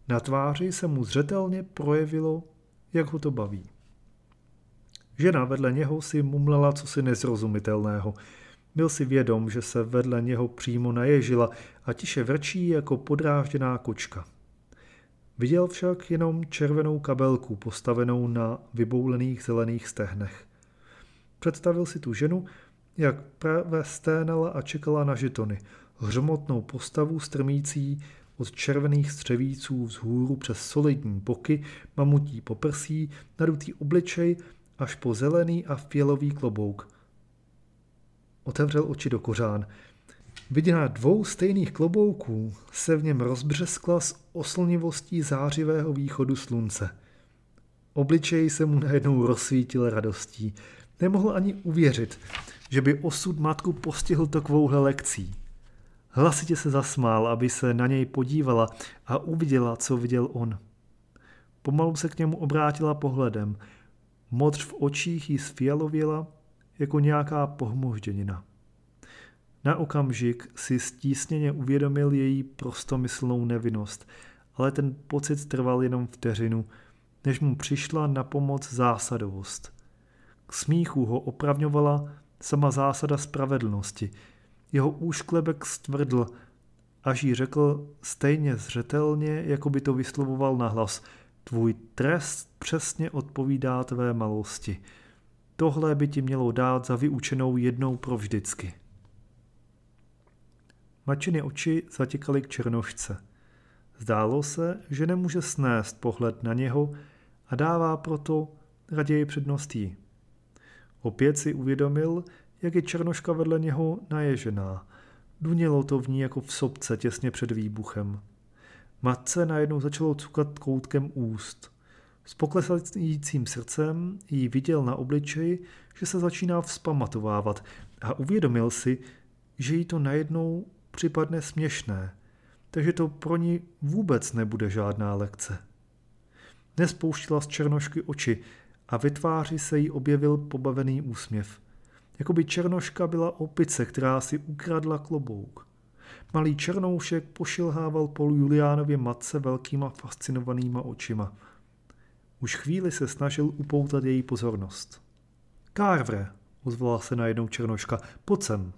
Na tváři se mu zřetelně projevilo, jak ho to baví. Žena vedle něho si mumlela cosi nezrozumitelného. Byl si vědom, že se vedle něho přímo naježila a tiše vrčí jako podrážděná kočka. Viděl však jenom červenou kabelku postavenou na vyboulených zelených stehnech. Představil si tu ženu, jak právě sténala a čekala na žitony, hřmotnou postavu strmící od červených střevíců vzhůru přes solidní boky, mamutí poprsí, nadutý obličej až po zelený a fialový klobouk. Otevřel oči do kořán – Vidina dvou stejných klobouků se v něm rozbřeskla s oslnivostí zářivého východu slunce. Obličej se mu najednou rozsvítil radostí. Nemohl ani uvěřit, že by osud matku postihl takovouhle lekcí. Hlasitě se zasmál, aby se na něj podívala a uviděla, co viděl on. Pomalu se k němu obrátila pohledem. Modř v očích jí sfialověla jako nějaká pohmožděnina. Na okamžik si stísněně uvědomil její prostomyslnou nevinnost, ale ten pocit trval jenom vteřinu, než mu přišla na pomoc zásadovost. K smíchu ho opravňovala sama zásada spravedlnosti. Jeho úšklebek stvrdl, až jí řekl stejně zřetelně, jako by to vyslovoval nahlas. Tvůj trest přesně odpovídá tvé malosti. Tohle by ti mělo dát za vyučenou jednou pro vždycky. Mačiny oči zatikaly k černošce. Zdálo se, že nemůže snést pohled na něho a dává proto raději předností. Opět si uvědomil, jak je černoška vedle něho naježená. Dunělo to v ní jako v sobce těsně před výbuchem. Matce najednou začalo cukat koutkem úst. S poklesajícím srdcem jí viděl na obličeji, že se začíná vzpamatovávat a uvědomil si, že jí to najednou připadne směšné, takže to pro ní vůbec nebude žádná lekce. Nespouštila z černošky oči a ve tváři se jí objevil pobavený úsměv. Jakoby černoška byla opice, která si ukradla klobouk. Malý černoušek pošilhával polu Juliánově matce velkýma fascinovanýma očima. Už chvíli se snažil upoutat její pozornost. Kárvre, ozvala se najednou černoška, pojď sem.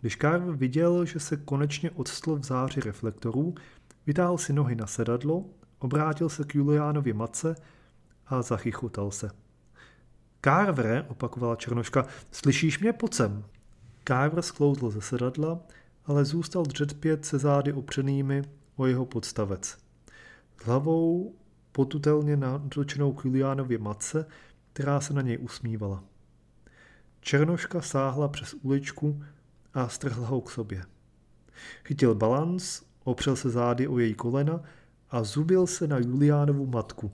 Když Karl viděl, že se konečně odstl v záři reflektorů, vytáhl si nohy na sedadlo, obrátil se k Juliánovi matce a zachychutal se. Kárvre, opakovala Černoška, slyšíš mě, pojď sem. Kárvr sklouzl ze sedadla, ale zůstal dřet pět se zády opřenými o jeho podstavec. S hlavou potutelně natočenou k Juliánově matce, která se na něj usmívala. Černoška sáhla přes uličku a strhl ho k sobě. Chytil balans, opřel se zády o její kolena a zubil se na Juliánovu matku.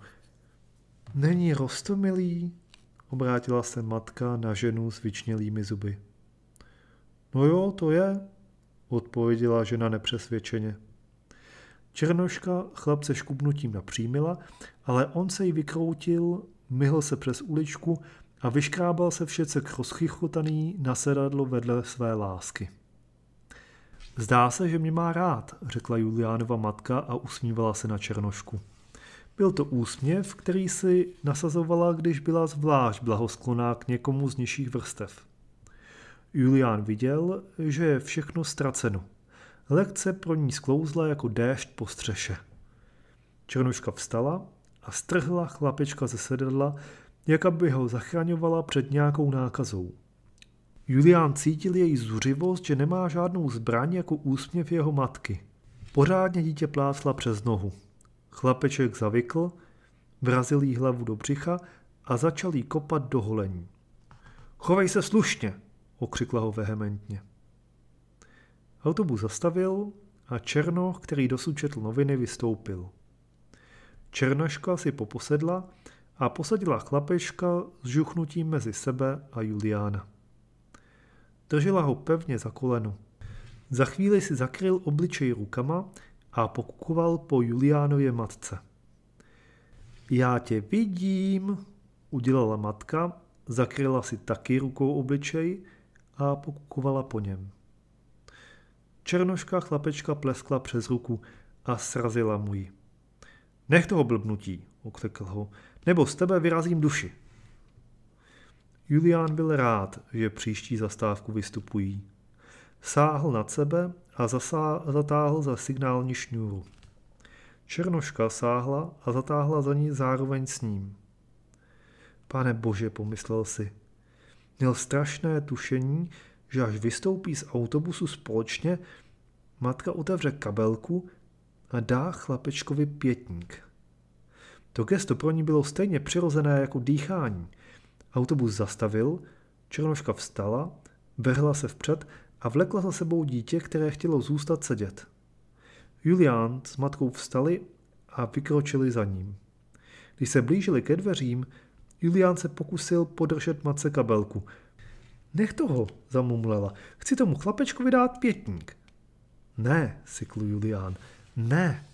Není rostomilý, obrátila se matka na ženu s vyčnělými zuby. No jo, to je, odpověděla žena nepřesvědčeně. Černoška chlapce škubnutím napřímila, ale on se jí vykroutil, myhl se přes uličku a vyškrábal se všecek rozchychutaný na sedadlo vedle své lásky. Zdá se, že mě má rád, řekla Juliánova matka a usmívala se na Černošku. Byl to úsměv, který si nasazovala, když byla zvlášť blahoskloná k někomu z nižších vrstev. Julián viděl, že je všechno ztraceno. Lekce pro ní sklouzla jako déšť po střeše. Černoška vstala a strhla chlapečka ze sedadla, jak aby ho zachraňovala před nějakou nákazou. Julián cítil její zuřivost, že nemá žádnou zbraň jako úsměv jeho matky. Pořádně dítě plácla přes nohu. Chlapeček zavykl, vrazil jí hlavu do břicha a začal jí kopat do holení. Chovej se slušně, okřikla ho vehementně. Autobus zastavil a Černo, který dosud četl noviny, vystoupil. Černoška si poposedla a posadila chlapečka s žuchnutím mezi sebe a Juliána. Držela ho pevně za koleno. Za chvíli si zakryl obličej rukama a pokukoval po Juliánově matce. Já tě vidím, udělala matka, zakryla si taky rukou obličej a pokukovala po něm. Černoška chlapečka pleskla přes ruku a srazila mu ji. Nech toho blbnutí, okřikl ho nebo z tebe vyrazím duši. Julián byl rád, že příští zastávku vystupují. Sáhl nad sebe a zasá, zatáhl za signální šňůru. Černoška sáhla a zatáhla za ní zároveň s ním. Pane bože, pomyslel si. Měl strašné tušení, že až vystoupí z autobusu společně, matka otevře kabelku a dá chlapečkovi pětník. To gesto pro ní bylo stejně přirozené jako dýchání. Autobus zastavil, černoška vstala, vrhla se vpřed a vlekla za sebou dítě, které chtělo zůstat sedět. Julián s matkou vstali a vykročili za ním. Když se blížili ke dveřím, Julián se pokusil podržet matce kabelku. Nech toho, zamumlela. Chci tomu chlapečkovi dát pětník. Ne, sykl Julián. Ne,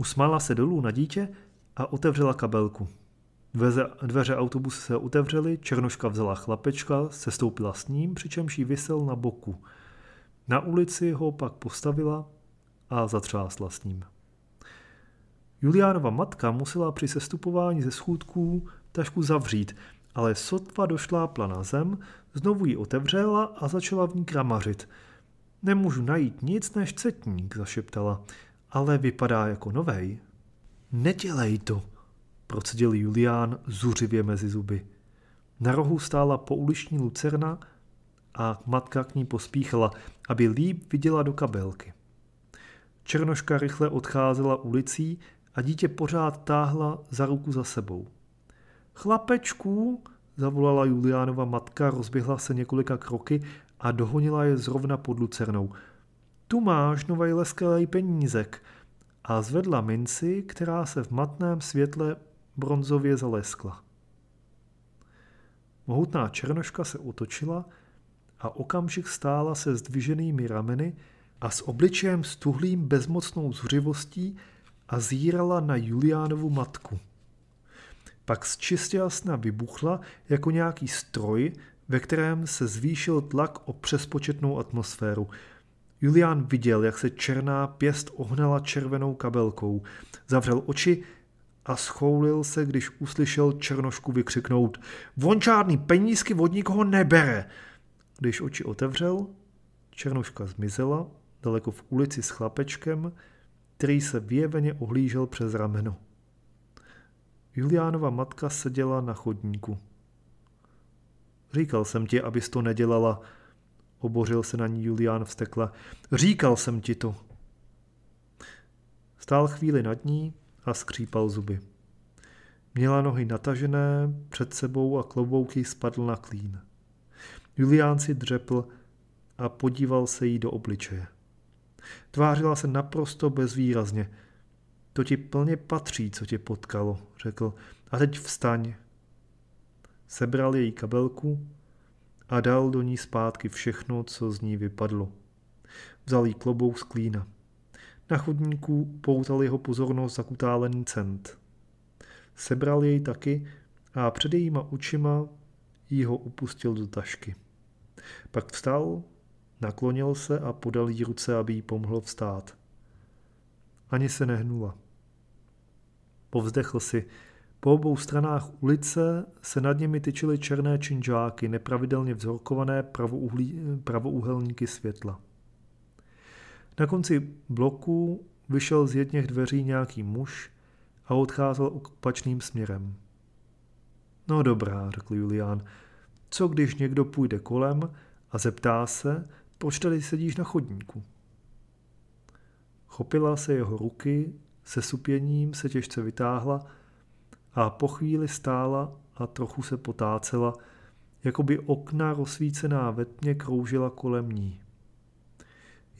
Usmála se dolů na dítě a otevřela kabelku. Dveře, dveře autobusu se otevřely, Černoška vzala chlapečka, sestoupila s ním, přičemž jí vysel na boku. Na ulici ho pak postavila a zatřásla s ním. Juliánova matka musela při sestupování ze schůdků tašku zavřít, ale sotva došlápla na zem, znovu ji otevřela a začala v ní kramařit. Nemůžu najít nic než cetník, zašeptala ale vypadá jako novej. Nedělej to, procedil Julián zuřivě mezi zuby. Na rohu stála pouliční lucerna a matka k ní pospíchala, aby líp viděla do kabelky. Černoška rychle odcházela ulicí a dítě pořád táhla za ruku za sebou. Chlapečku, zavolala Juliánova matka, rozběhla se několika kroky a dohonila je zrovna pod lucernou – tu máš leskelej penízek. A zvedla minci, která se v matném světle bronzově zaleskla. Mohutná černoška se otočila a okamžik stála se zdviženými rameny a s obličejem stuhlým bezmocnou zuřivostí a zírala na Juliánovu matku. Pak z čistě jasna vybuchla jako nějaký stroj, ve kterém se zvýšil tlak o přespočetnou atmosféru – Julián viděl, jak se černá pěst ohnala červenou kabelkou. Zavřel oči a schoulil se, když uslyšel Černošku vykřiknout Von žádný penízky od nikoho nebere! Když oči otevřel, Černoška zmizela daleko v ulici s chlapečkem, který se vyjeveně ohlížel přes rameno. Juliánova matka seděla na chodníku. Říkal jsem ti, abys to nedělala, Obořil se na ní Julián vstekle. Říkal jsem ti to. Stál chvíli nad ní a skřípal zuby. Měla nohy natažené před sebou a klobouk jí spadl na klín. Julián si dřepl a podíval se jí do obličeje. Tvářila se naprosto bezvýrazně. To ti plně patří, co tě potkalo, řekl. A teď vstaň. Sebral její kabelku a dal do ní zpátky všechno, co z ní vypadlo. Vzal jí klobouk z klína. Na chodníku poutal jeho pozornost zakutálený cent. Sebral jej taky a před jejíma očima jí ho upustil do tašky. Pak vstal, naklonil se a podal jí ruce, aby jí pomohl vstát. Ani se nehnula. Povzdechl si, po obou stranách ulice se nad nimi tyčily černé činžáky, nepravidelně vzorkované pravouhlí, pravouhelníky světla. Na konci bloku vyšel z jedněch dveří nějaký muž a odcházel opačným směrem. No dobrá, řekl Julián, co když někdo půjde kolem a zeptá se, proč tady sedíš na chodníku? Chopila se jeho ruky, se supěním se těžce vytáhla – a po chvíli stála a trochu se potácela, jako by okna rozsvícená ve tmě kroužila kolem ní.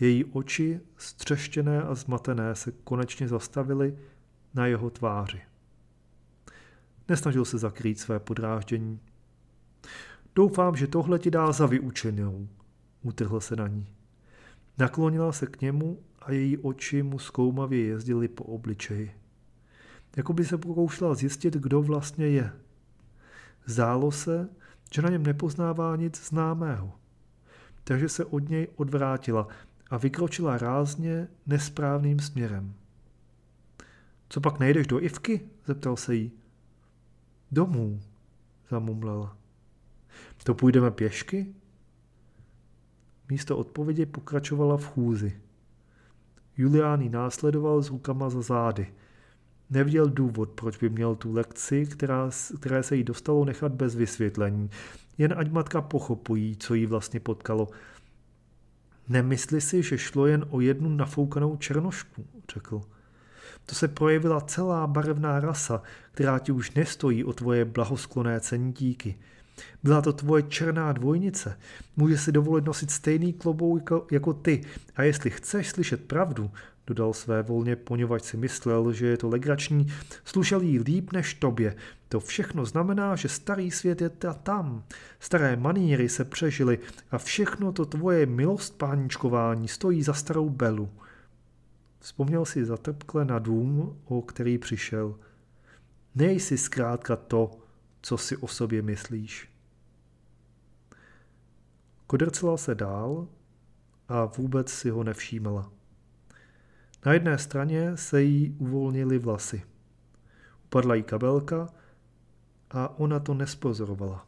Její oči, střeštěné a zmatené, se konečně zastavily na jeho tváři. Nesnažil se zakrýt své podráždění. Doufám, že tohle ti dá za vyučenou, utrhl se na ní. Naklonila se k němu a její oči mu zkoumavě jezdily po obličeji jako by se pokoušela zjistit, kdo vlastně je. Zdálo se, že na něm nepoznává nic známého. Takže se od něj odvrátila a vykročila rázně nesprávným směrem. Co pak nejdeš do Ivky? zeptal se jí. Domů, zamumlela. To půjdeme pěšky? Místo odpovědi pokračovala v chůzi. Juliány následoval s rukama za zády neviděl důvod, proč by měl tu lekci, která, které se jí dostalo nechat bez vysvětlení, jen ať matka pochopují, co jí vlastně potkalo. Nemysli si, že šlo jen o jednu nafoukanou černošku, řekl. To se projevila celá barevná rasa, která ti už nestojí o tvoje blahoskloné centíky. Byla to tvoje černá dvojnice. Může si dovolit nosit stejný klobouk jako, jako ty. A jestli chceš slyšet pravdu, dodal své volně, poněvadž si myslel, že je to legrační, slušel jí líp než tobě. To všechno znamená, že starý svět je ta tam. Staré maníry se přežily a všechno to tvoje milost páničkování stojí za starou belu. Vzpomněl si zatrpkle na dům, o který přišel. Nejsi zkrátka to, co si o sobě myslíš. Kodrcela se dál a vůbec si ho nevšímala. Na jedné straně se jí uvolnily vlasy. Upadla jí kabelka a ona to nespozorovala.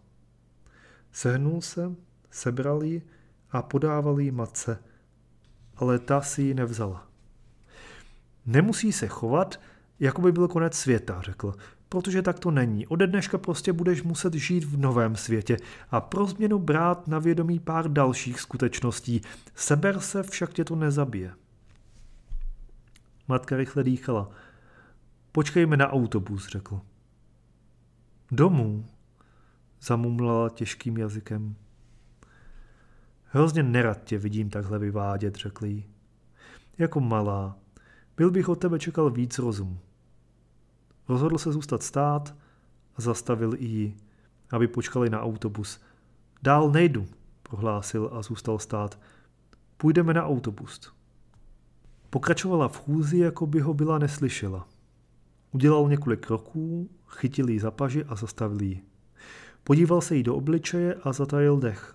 Sehnul se, sebral ji a podával jí matce, ale ta si ji nevzala. Nemusí se chovat, jako by byl konec světa, řekl, protože tak to není. Ode dneška prostě budeš muset žít v novém světě a pro změnu brát na vědomí pár dalších skutečností. Seber se však tě to nezabije. Matka rychle dýchala. Počkejme na autobus, řekl. Domů, zamumlala těžkým jazykem. Hrozně nerad tě vidím takhle vyvádět, řekl jí. Jako malá, byl bych od tebe čekal víc rozumu. Rozhodl se zůstat stát a zastavil i ji, aby počkali na autobus. Dál nejdu, prohlásil a zůstal stát. Půjdeme na autobus. Pokračovala v chůzi, jako by ho byla neslyšela. Udělal několik kroků, chytil ji za paži a zastavil ji. Podíval se jí do obličeje a zatajil dech.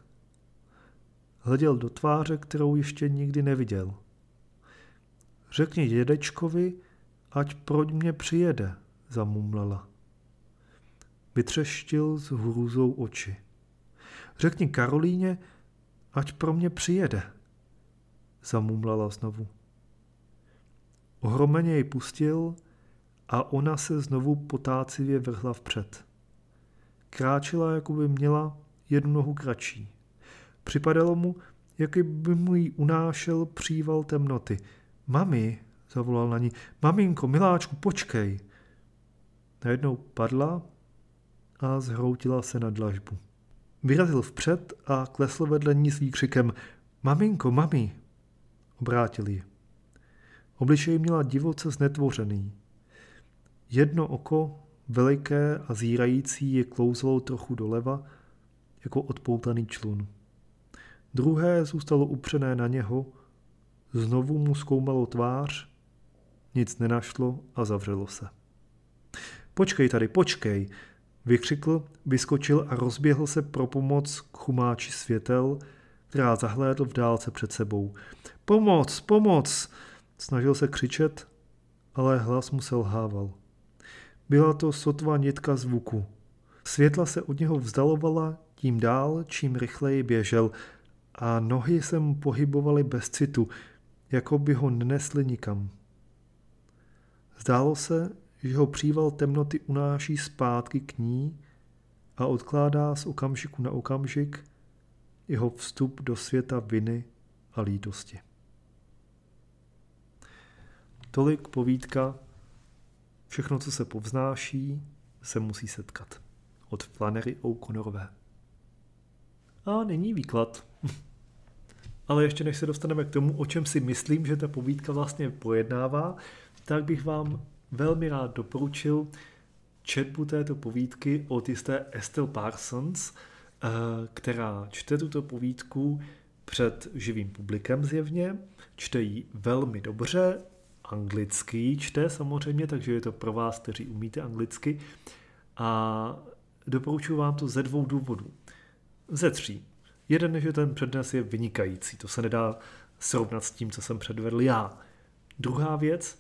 Hleděl do tváře, kterou ještě nikdy neviděl. Řekni dědečkovi, ať pro mě přijede, zamumlala. Vytřeštil s hrůzou oči. Řekni Karolíně, ať pro mě přijede, zamumlala znovu. Ohromeně jej pustil a ona se znovu potácivě vrhla vpřed. Kráčela, jako by měla jednu nohu kratší. Připadalo mu, jako by mu ji unášel příval temnoty. Mami, zavolal na ní, maminko, miláčku, počkej. Najednou padla a zhroutila se na dlažbu. Vyrazil vpřed a klesl vedle ní s výkřikem Maminko, mami! Obrátil ji. Obličej měla divoce znetvořený. Jedno oko, veliké a zírající, je klouzlo trochu doleva, jako odpoutaný člun. Druhé zůstalo upřené na něho, znovu mu zkoumalo tvář, nic nenašlo a zavřelo se. Počkej tady, počkej, vykřikl, vyskočil a rozběhl se pro pomoc k chumáči světel, která zahlédl v dálce před sebou. Pomoc, pomoc! Snažil se křičet, ale hlas mu selhával. Byla to sotva nitka zvuku. Světla se od něho vzdalovala tím dál, čím rychleji běžel a nohy se mu pohybovaly bez citu, jako by ho nenesli nikam. Zdálo se, že ho příval temnoty unáší zpátky k ní a odkládá z okamžiku na okamžik jeho vstup do světa viny a lítosti. Tolik povídka, všechno, co se povznáší, se musí setkat. Od Flannery O'Connorové. A není výklad. Ale ještě než se dostaneme k tomu, o čem si myslím, že ta povídka vlastně pojednává, tak bych vám velmi rád doporučil četbu této povídky od jisté Estelle Parsons, eh, která čte tuto povídku před živým publikem zjevně, čte ji velmi dobře, anglicky čte samozřejmě, takže je to pro vás, kteří umíte anglicky. A doporučuji vám to ze dvou důvodů. Ze tří. Jeden, je, že ten přednes je vynikající, to se nedá srovnat s tím, co jsem předvedl já. Druhá věc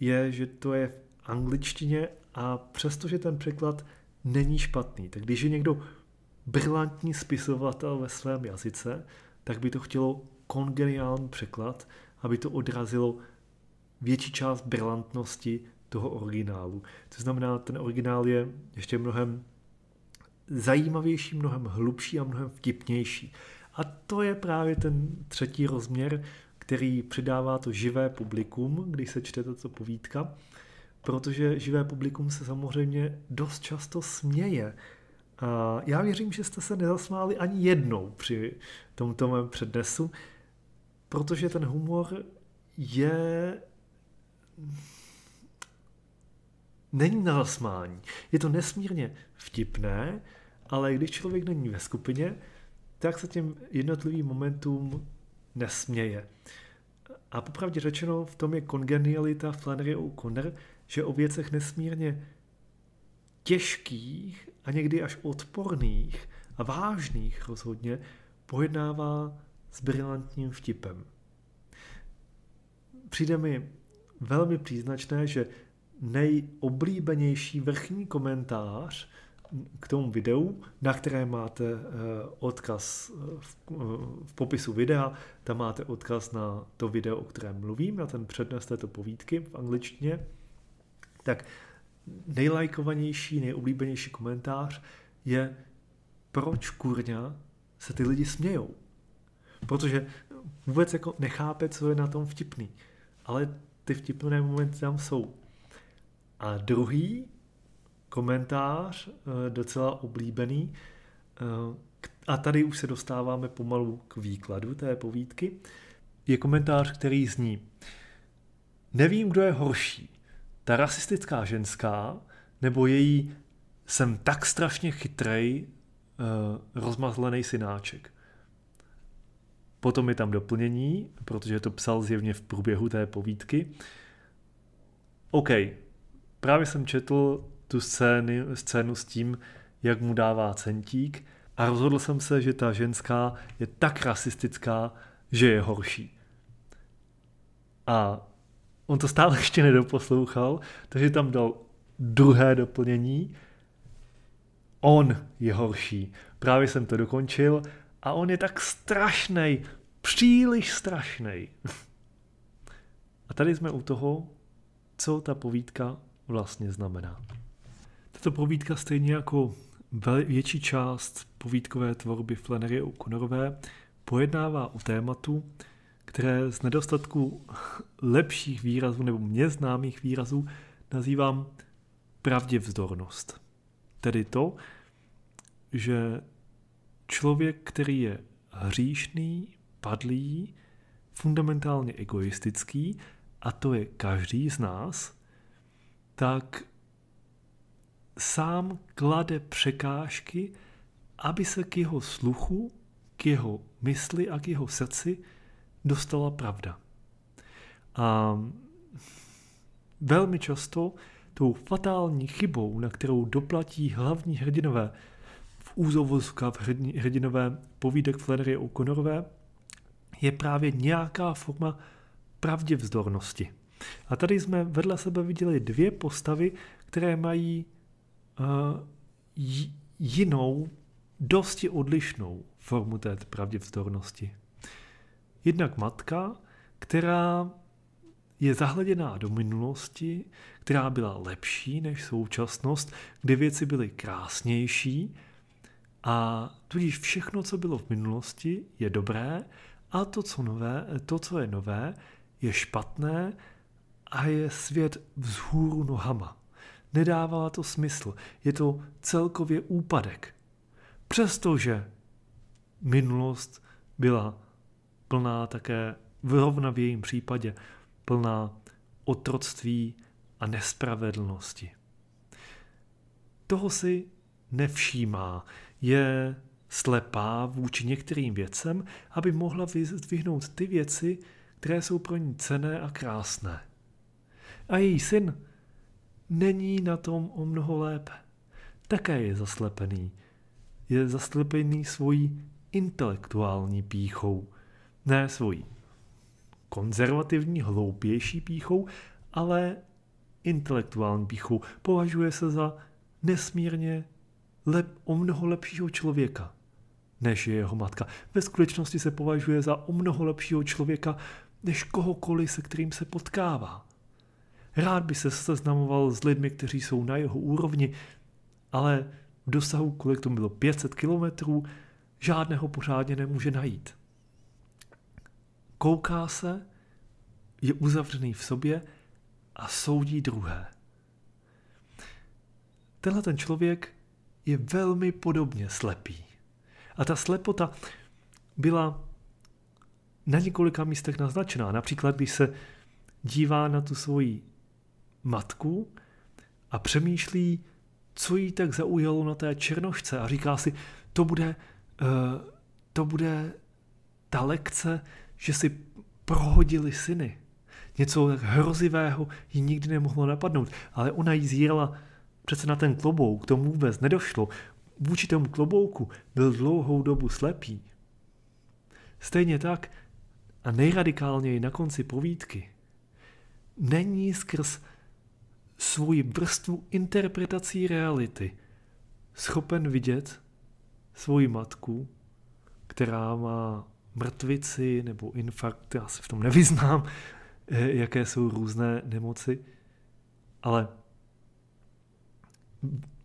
je, že to je v angličtině a přestože ten překlad není špatný, tak když je někdo brilantní spisovatel ve svém jazyce, tak by to chtělo kongeniální překlad, aby to odrazilo větší část brilantnosti toho originálu. To znamená, ten originál je ještě mnohem zajímavější, mnohem hlubší a mnohem vtipnější. A to je právě ten třetí rozměr, který přidává to živé publikum, když se čte tato povídka, protože živé publikum se samozřejmě dost často směje. A já věřím, že jste se nezasmáli ani jednou při tomto mém přednesu, protože ten humor je není na zasmání. Je to nesmírně vtipné, ale když člověk není ve skupině, tak se těm jednotlivým momentům nesměje. A popravdě řečeno, v tom je kongenialita Flannery O'Connor, že o věcech nesmírně těžkých a někdy až odporných a vážných rozhodně pojednává s brilantním vtipem. Přijde mi velmi příznačné, že nejoblíbenější vrchní komentář k tomu videu, na které máte eh, odkaz eh, v, eh, v popisu videa, tam máte odkaz na to video, o kterém mluvím, na ten přednes této povídky v angličtině, tak nejlajkovanější, nejoblíbenější komentář je proč kurňa se ty lidi smějou. Protože vůbec jako nechápe, co je na tom vtipný. Ale ty vtipné momenty tam jsou. A druhý komentář, eh, docela oblíbený, eh, a tady už se dostáváme pomalu k výkladu té povídky, je komentář, který zní Nevím, kdo je horší, ta rasistická ženská nebo její jsem tak strašně chytrej, eh, rozmazlený synáček. Potom je tam doplnění, protože to psal zjevně v průběhu té povídky. OK, právě jsem četl tu scény, scénu s tím, jak mu dává centík a rozhodl jsem se, že ta ženská je tak rasistická, že je horší. A on to stále ještě nedoposlouchal, takže tam dal druhé doplnění. On je horší. Právě jsem to dokončil a on je tak strašný, příliš strašný. A tady jsme u toho, co ta povídka vlastně znamená. Tato povídka stejně jako větší část povídkové tvorby Flannery O'Connorové pojednává o tématu, které z nedostatku lepších výrazů nebo mě známých výrazů nazývám pravděvzdornost. Tedy to, že člověk, který je hříšný, padlý, fundamentálně egoistický, a to je každý z nás, tak sám klade překážky, aby se k jeho sluchu, k jeho mysli a k jeho srdci dostala pravda. A velmi často tou fatální chybou, na kterou doplatí hlavní hrdinové úzovozka v hrdinové povídek Flannery O'Connorové, je právě nějaká forma pravděvzdornosti. A tady jsme vedle sebe viděli dvě postavy, které mají uh, jinou, dosti odlišnou formu té pravděvzdornosti. Jednak matka, která je zahleděná do minulosti, která byla lepší než současnost, kdy věci byly krásnější a tudíž všechno, co bylo v minulosti, je dobré a to, co, nové, to, co je nové, je špatné a je svět vzhůru nohama. Nedává to smysl. Je to celkově úpadek. Přestože minulost byla plná také, vyrovna v jejím případě, plná otroctví a nespravedlnosti. Toho si nevšímá je slepá vůči některým věcem, aby mohla vyzdvihnout ty věci, které jsou pro ní cené a krásné. A její syn není na tom o mnoho lépe. Také je zaslepený. Je zaslepený svojí intelektuální píchou. Ne svojí konzervativní, hloupější píchou, ale intelektuální píchou. Považuje se za nesmírně lep, o mnoho lepšího člověka, než je jeho matka. Ve skutečnosti se považuje za o mnoho lepšího člověka, než kohokoliv, se kterým se potkává. Rád by se seznamoval s lidmi, kteří jsou na jeho úrovni, ale v dosahu, kolik tomu bylo 500 kilometrů, žádného pořádně nemůže najít. Kouká se, je uzavřený v sobě a soudí druhé. Tenhle ten člověk je velmi podobně slepý. A ta slepota byla na několika místech naznačená. Například, když se dívá na tu svoji matku a přemýšlí, co jí tak zaujalo na té černošce a říká si, to bude, eh, to bude ta lekce, že si prohodili syny. Něco tak hrozivého jí nikdy nemohlo napadnout, ale ona jí zjela Přece na ten klobouk tomu vůbec nedošlo. Vůči tomu klobouku byl dlouhou dobu slepý. Stejně tak a nejradikálněji na konci povídky. Není skrz svoji vrstvu interpretací reality schopen vidět svoji matku, která má mrtvici nebo infarkt, já se v tom nevyznám, jaké jsou různé nemoci, ale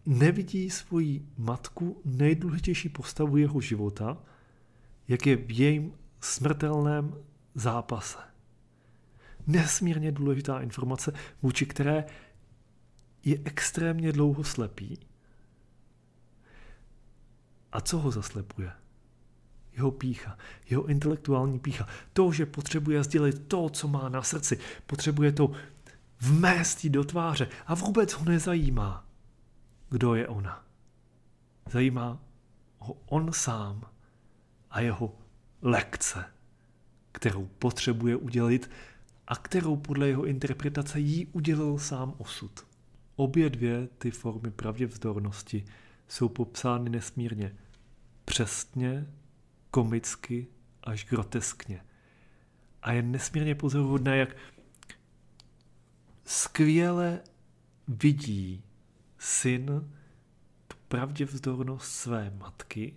nevidí svoji matku nejdůležitější postavu jeho života, jak je v jejím smrtelném zápase. Nesmírně důležitá informace, vůči které je extrémně dlouho slepý. A co ho zaslepuje? Jeho pícha, jeho intelektuální pícha. To, že potřebuje sdělit to, co má na srdci, potřebuje to vmést do tváře a vůbec ho nezajímá, kdo je ona. Zajímá ho on sám a jeho lekce, kterou potřebuje udělit a kterou podle jeho interpretace jí udělil sám osud. Obě dvě ty formy pravděvzdornosti jsou popsány nesmírně přesně, komicky až groteskně. A je nesmírně pozoruhodné, jak skvěle vidí syn tu pravděvzdornost své matky,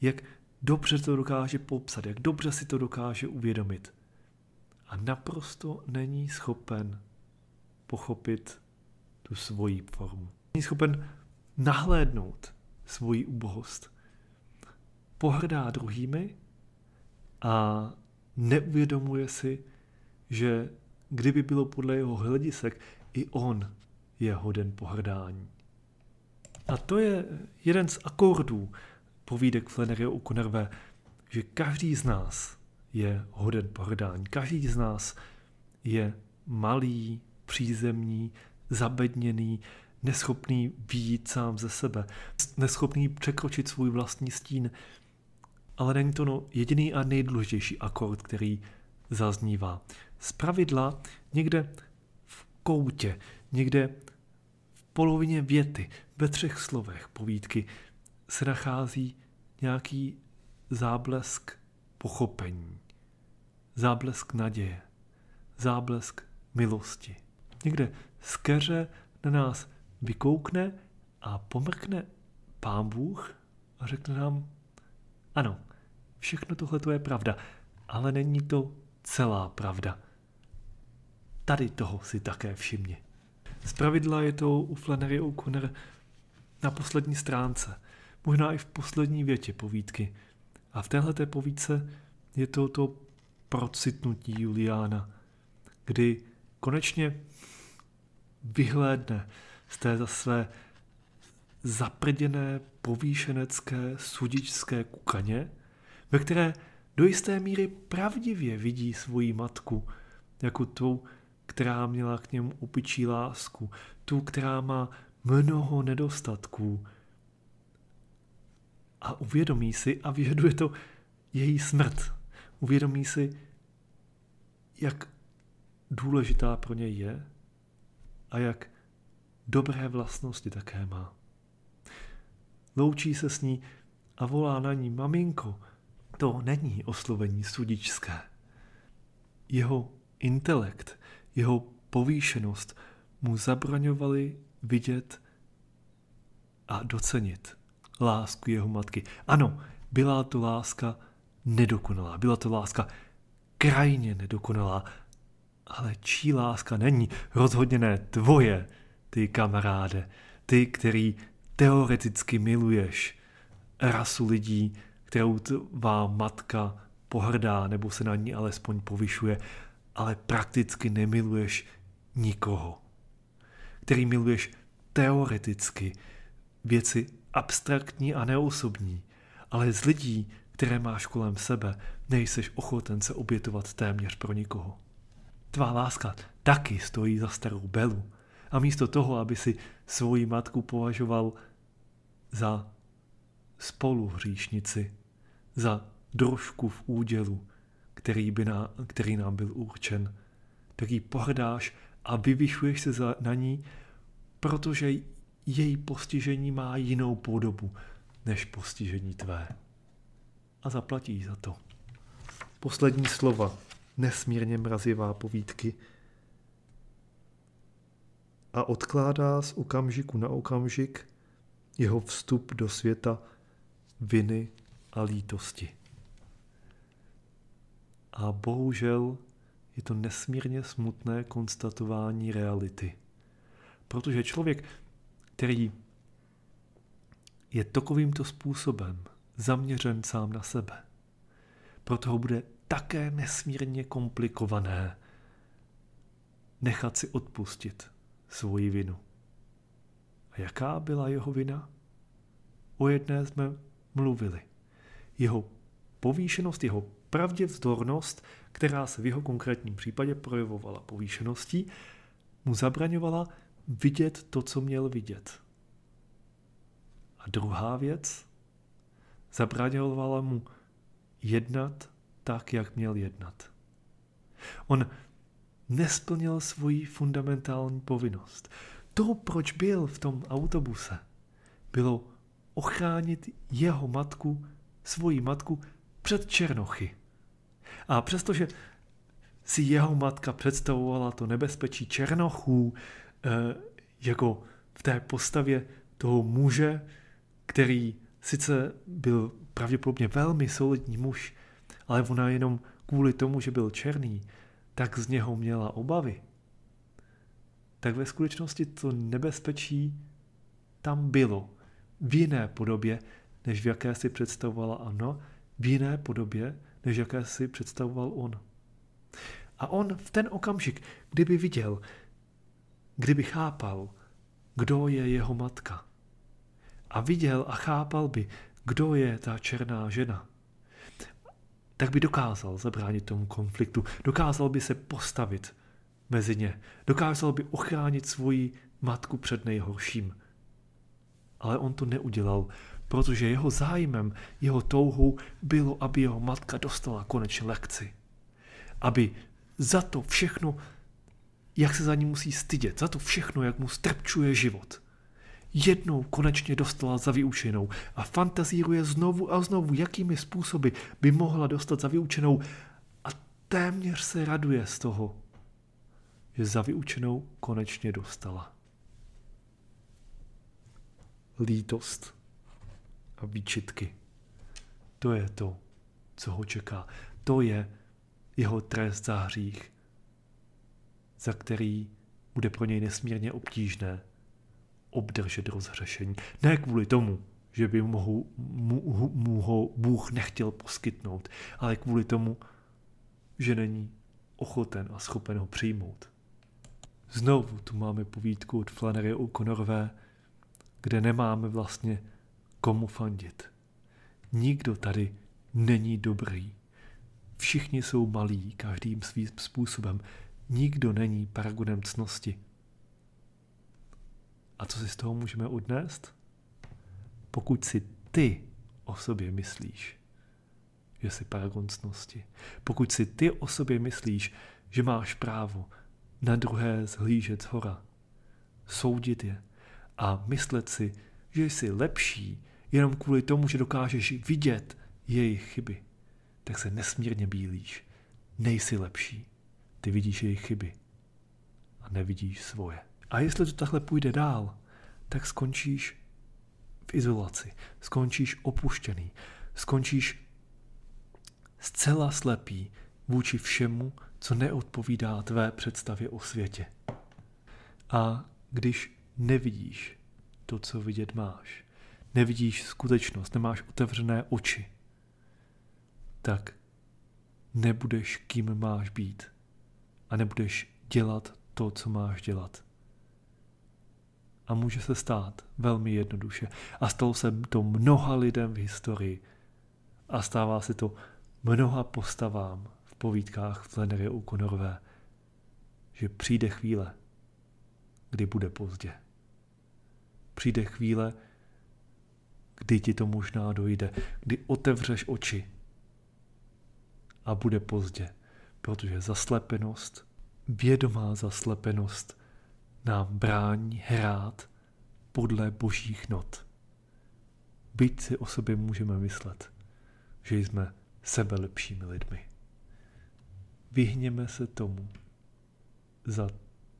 jak dobře to dokáže popsat, jak dobře si to dokáže uvědomit. A naprosto není schopen pochopit tu svoji formu. Není schopen nahlédnout svoji ubohost. Pohrdá druhými a neuvědomuje si, že kdyby bylo podle jeho hledisek, i on je hoden pohrdání. A to je jeden z akordů povídek Flannery o Konerve, že každý z nás je hoden pohrdání. Každý z nás je malý, přízemní, zabedněný, neschopný výjít sám ze sebe, neschopný překročit svůj vlastní stín. Ale není to no jediný a nejdůležitější akord, který zaznívá. Z pravidla někde v koutě, někde polovině věty, ve třech slovech povídky se nachází nějaký záblesk pochopení, záblesk naděje, záblesk milosti. Někde z keře na nás vykoukne a pomrkne pán Bůh a řekne nám, ano, všechno tohle je pravda, ale není to celá pravda. Tady toho si také všimni pravidla je to u Flannery O'Connor na poslední stránce, možná i v poslední větě povídky. A v téhle té povídce je to to procitnutí Juliána, kdy konečně vyhlédne z té za své zaprděné povýšenecké sudičské kukaně, ve které do jisté míry pravdivě vidí svoji matku jako tou která měla k němu upičí lásku, tu, která má mnoho nedostatků. A uvědomí si, a vyžaduje to její smrt, uvědomí si, jak důležitá pro něj je a jak dobré vlastnosti také má. Loučí se s ní a volá na ní maminko. To není oslovení sudičské. Jeho intelekt jeho povýšenost mu zabraňovaly vidět a docenit lásku jeho matky. Ano, byla to láska nedokonalá, byla to láska krajně nedokonalá, ale čí láska není? Rozhodně ne tvoje, ty kamaráde, ty, který teoreticky miluješ rasu lidí, kterou tvá matka pohrdá nebo se na ní alespoň povyšuje ale prakticky nemiluješ nikoho. Který miluješ teoreticky věci abstraktní a neosobní, ale z lidí, které máš kolem sebe, nejseš ochoten se obětovat téměř pro nikoho. Tvá láska taky stojí za starou belu a místo toho, aby si svoji matku považoval za spoluhříšnici, za drožku v údělu, který, by na, který nám byl určen. Tak ji pohrdáš a vyvyšuješ se za, na ní, protože její postižení má jinou podobu než postižení tvé. A zaplatí za to. Poslední slova, nesmírně mrazivá povídky. A odkládá z okamžiku na okamžik jeho vstup do světa viny a lítosti. A bohužel je to nesmírně smutné konstatování reality. Protože člověk, který je takovýmto způsobem zaměřen sám na sebe, proto ho bude také nesmírně komplikované nechat si odpustit svoji vinu. A jaká byla jeho vina? O jedné jsme mluvili. Jeho povýšenost, jeho pravděvzdornost, která se v jeho konkrétním případě projevovala povýšeností, mu zabraňovala vidět to, co měl vidět. A druhá věc, zabraňovala mu jednat tak, jak měl jednat. On nesplnil svoji fundamentální povinnost. To, proč byl v tom autobuse, bylo ochránit jeho matku, svoji matku před Černochy. A přestože si jeho matka představovala to nebezpečí černochů eh, jako v té postavě toho muže, který sice byl pravděpodobně velmi solidní muž, ale ona jenom kvůli tomu, že byl černý, tak z něho měla obavy. Tak ve skutečnosti to nebezpečí tam bylo. V jiné podobě, než v jaké si představovala ano, v jiné podobě, než jaké si představoval on. A on v ten okamžik, kdyby viděl, kdyby chápal, kdo je jeho matka, a viděl a chápal by, kdo je ta černá žena, tak by dokázal zabránit tomu konfliktu, dokázal by se postavit mezi ně, dokázal by ochránit svoji matku před nejhorším. Ale on to neudělal protože jeho zájmem, jeho touhou bylo, aby jeho matka dostala konečně lekci. Aby za to všechno, jak se za ní musí stydět, za to všechno, jak mu strpčuje život. Jednou konečně dostala za vyučenou a fantazíruje znovu a znovu, jakými způsoby by mohla dostat za vyučenou a téměř se raduje z toho, že za vyučenou konečně dostala. Lítost a výčitky. To je to, co ho čeká. To je jeho trest za hřích, za který bude pro něj nesmírně obtížné obdržet rozhřešení. Ne kvůli tomu, že by mu, mu, mu ho Bůh nechtěl poskytnout, ale kvůli tomu, že není ochoten a schopen ho přijmout. Znovu tu máme povídku od Flannery O'Connorové, kde nemáme vlastně komu fandit. Nikdo tady není dobrý. Všichni jsou malí, každým svým způsobem. Nikdo není paragonem cnosti. A co si z toho můžeme odnést? Pokud si ty o sobě myslíš, že jsi paragon cnosti, pokud si ty o sobě myslíš, že máš právo na druhé zhlížet z hora, soudit je a myslet si, že jsi lepší jenom kvůli tomu, že dokážeš vidět jejich chyby, tak se nesmírně bílíš. Nejsi lepší. Ty vidíš jejich chyby a nevidíš svoje. A jestli to takhle půjde dál, tak skončíš v izolaci, skončíš opuštěný, skončíš zcela slepý vůči všemu, co neodpovídá tvé představě o světě. A když nevidíš to, co vidět máš, nevidíš skutečnost, nemáš otevřené oči, tak nebudeš kým máš být a nebudeš dělat to, co máš dělat. A může se stát velmi jednoduše. A stalo se to mnoha lidem v historii. A stává se to mnoha postavám v povídkách Flannery Konorové, že přijde chvíle, kdy bude pozdě. Přijde chvíle, kdy ti to možná dojde, kdy otevřeš oči a bude pozdě, protože zaslepenost, vědomá zaslepenost nám brání hrát podle božích not. Byť si o sobě můžeme myslet, že jsme sebe lepšími lidmi. Vyhněme se tomu za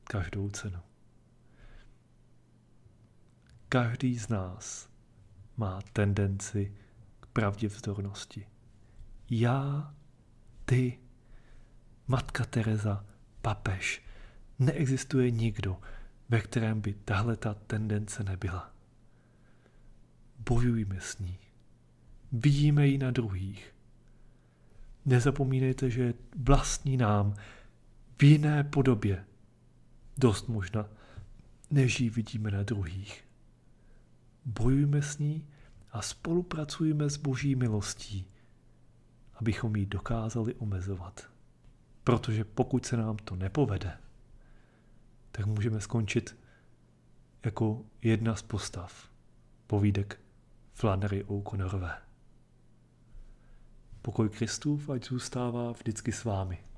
každou cenu. Každý z nás má tendenci k pravděvzdornosti. Já, ty, matka Teresa, papež, neexistuje nikdo, ve kterém by tahle ta tendence nebyla. Bojujme s ní. Vidíme ji na druhých. Nezapomínejte, že je vlastní nám v jiné podobě. Dost možná, než ji vidíme na druhých bojujme s ní a spolupracujme s Boží milostí, abychom ji dokázali omezovat. Protože pokud se nám to nepovede, tak můžeme skončit jako jedna z postav povídek Flannery O'Connorové. Pokoj Kristův ať zůstává vždycky s vámi.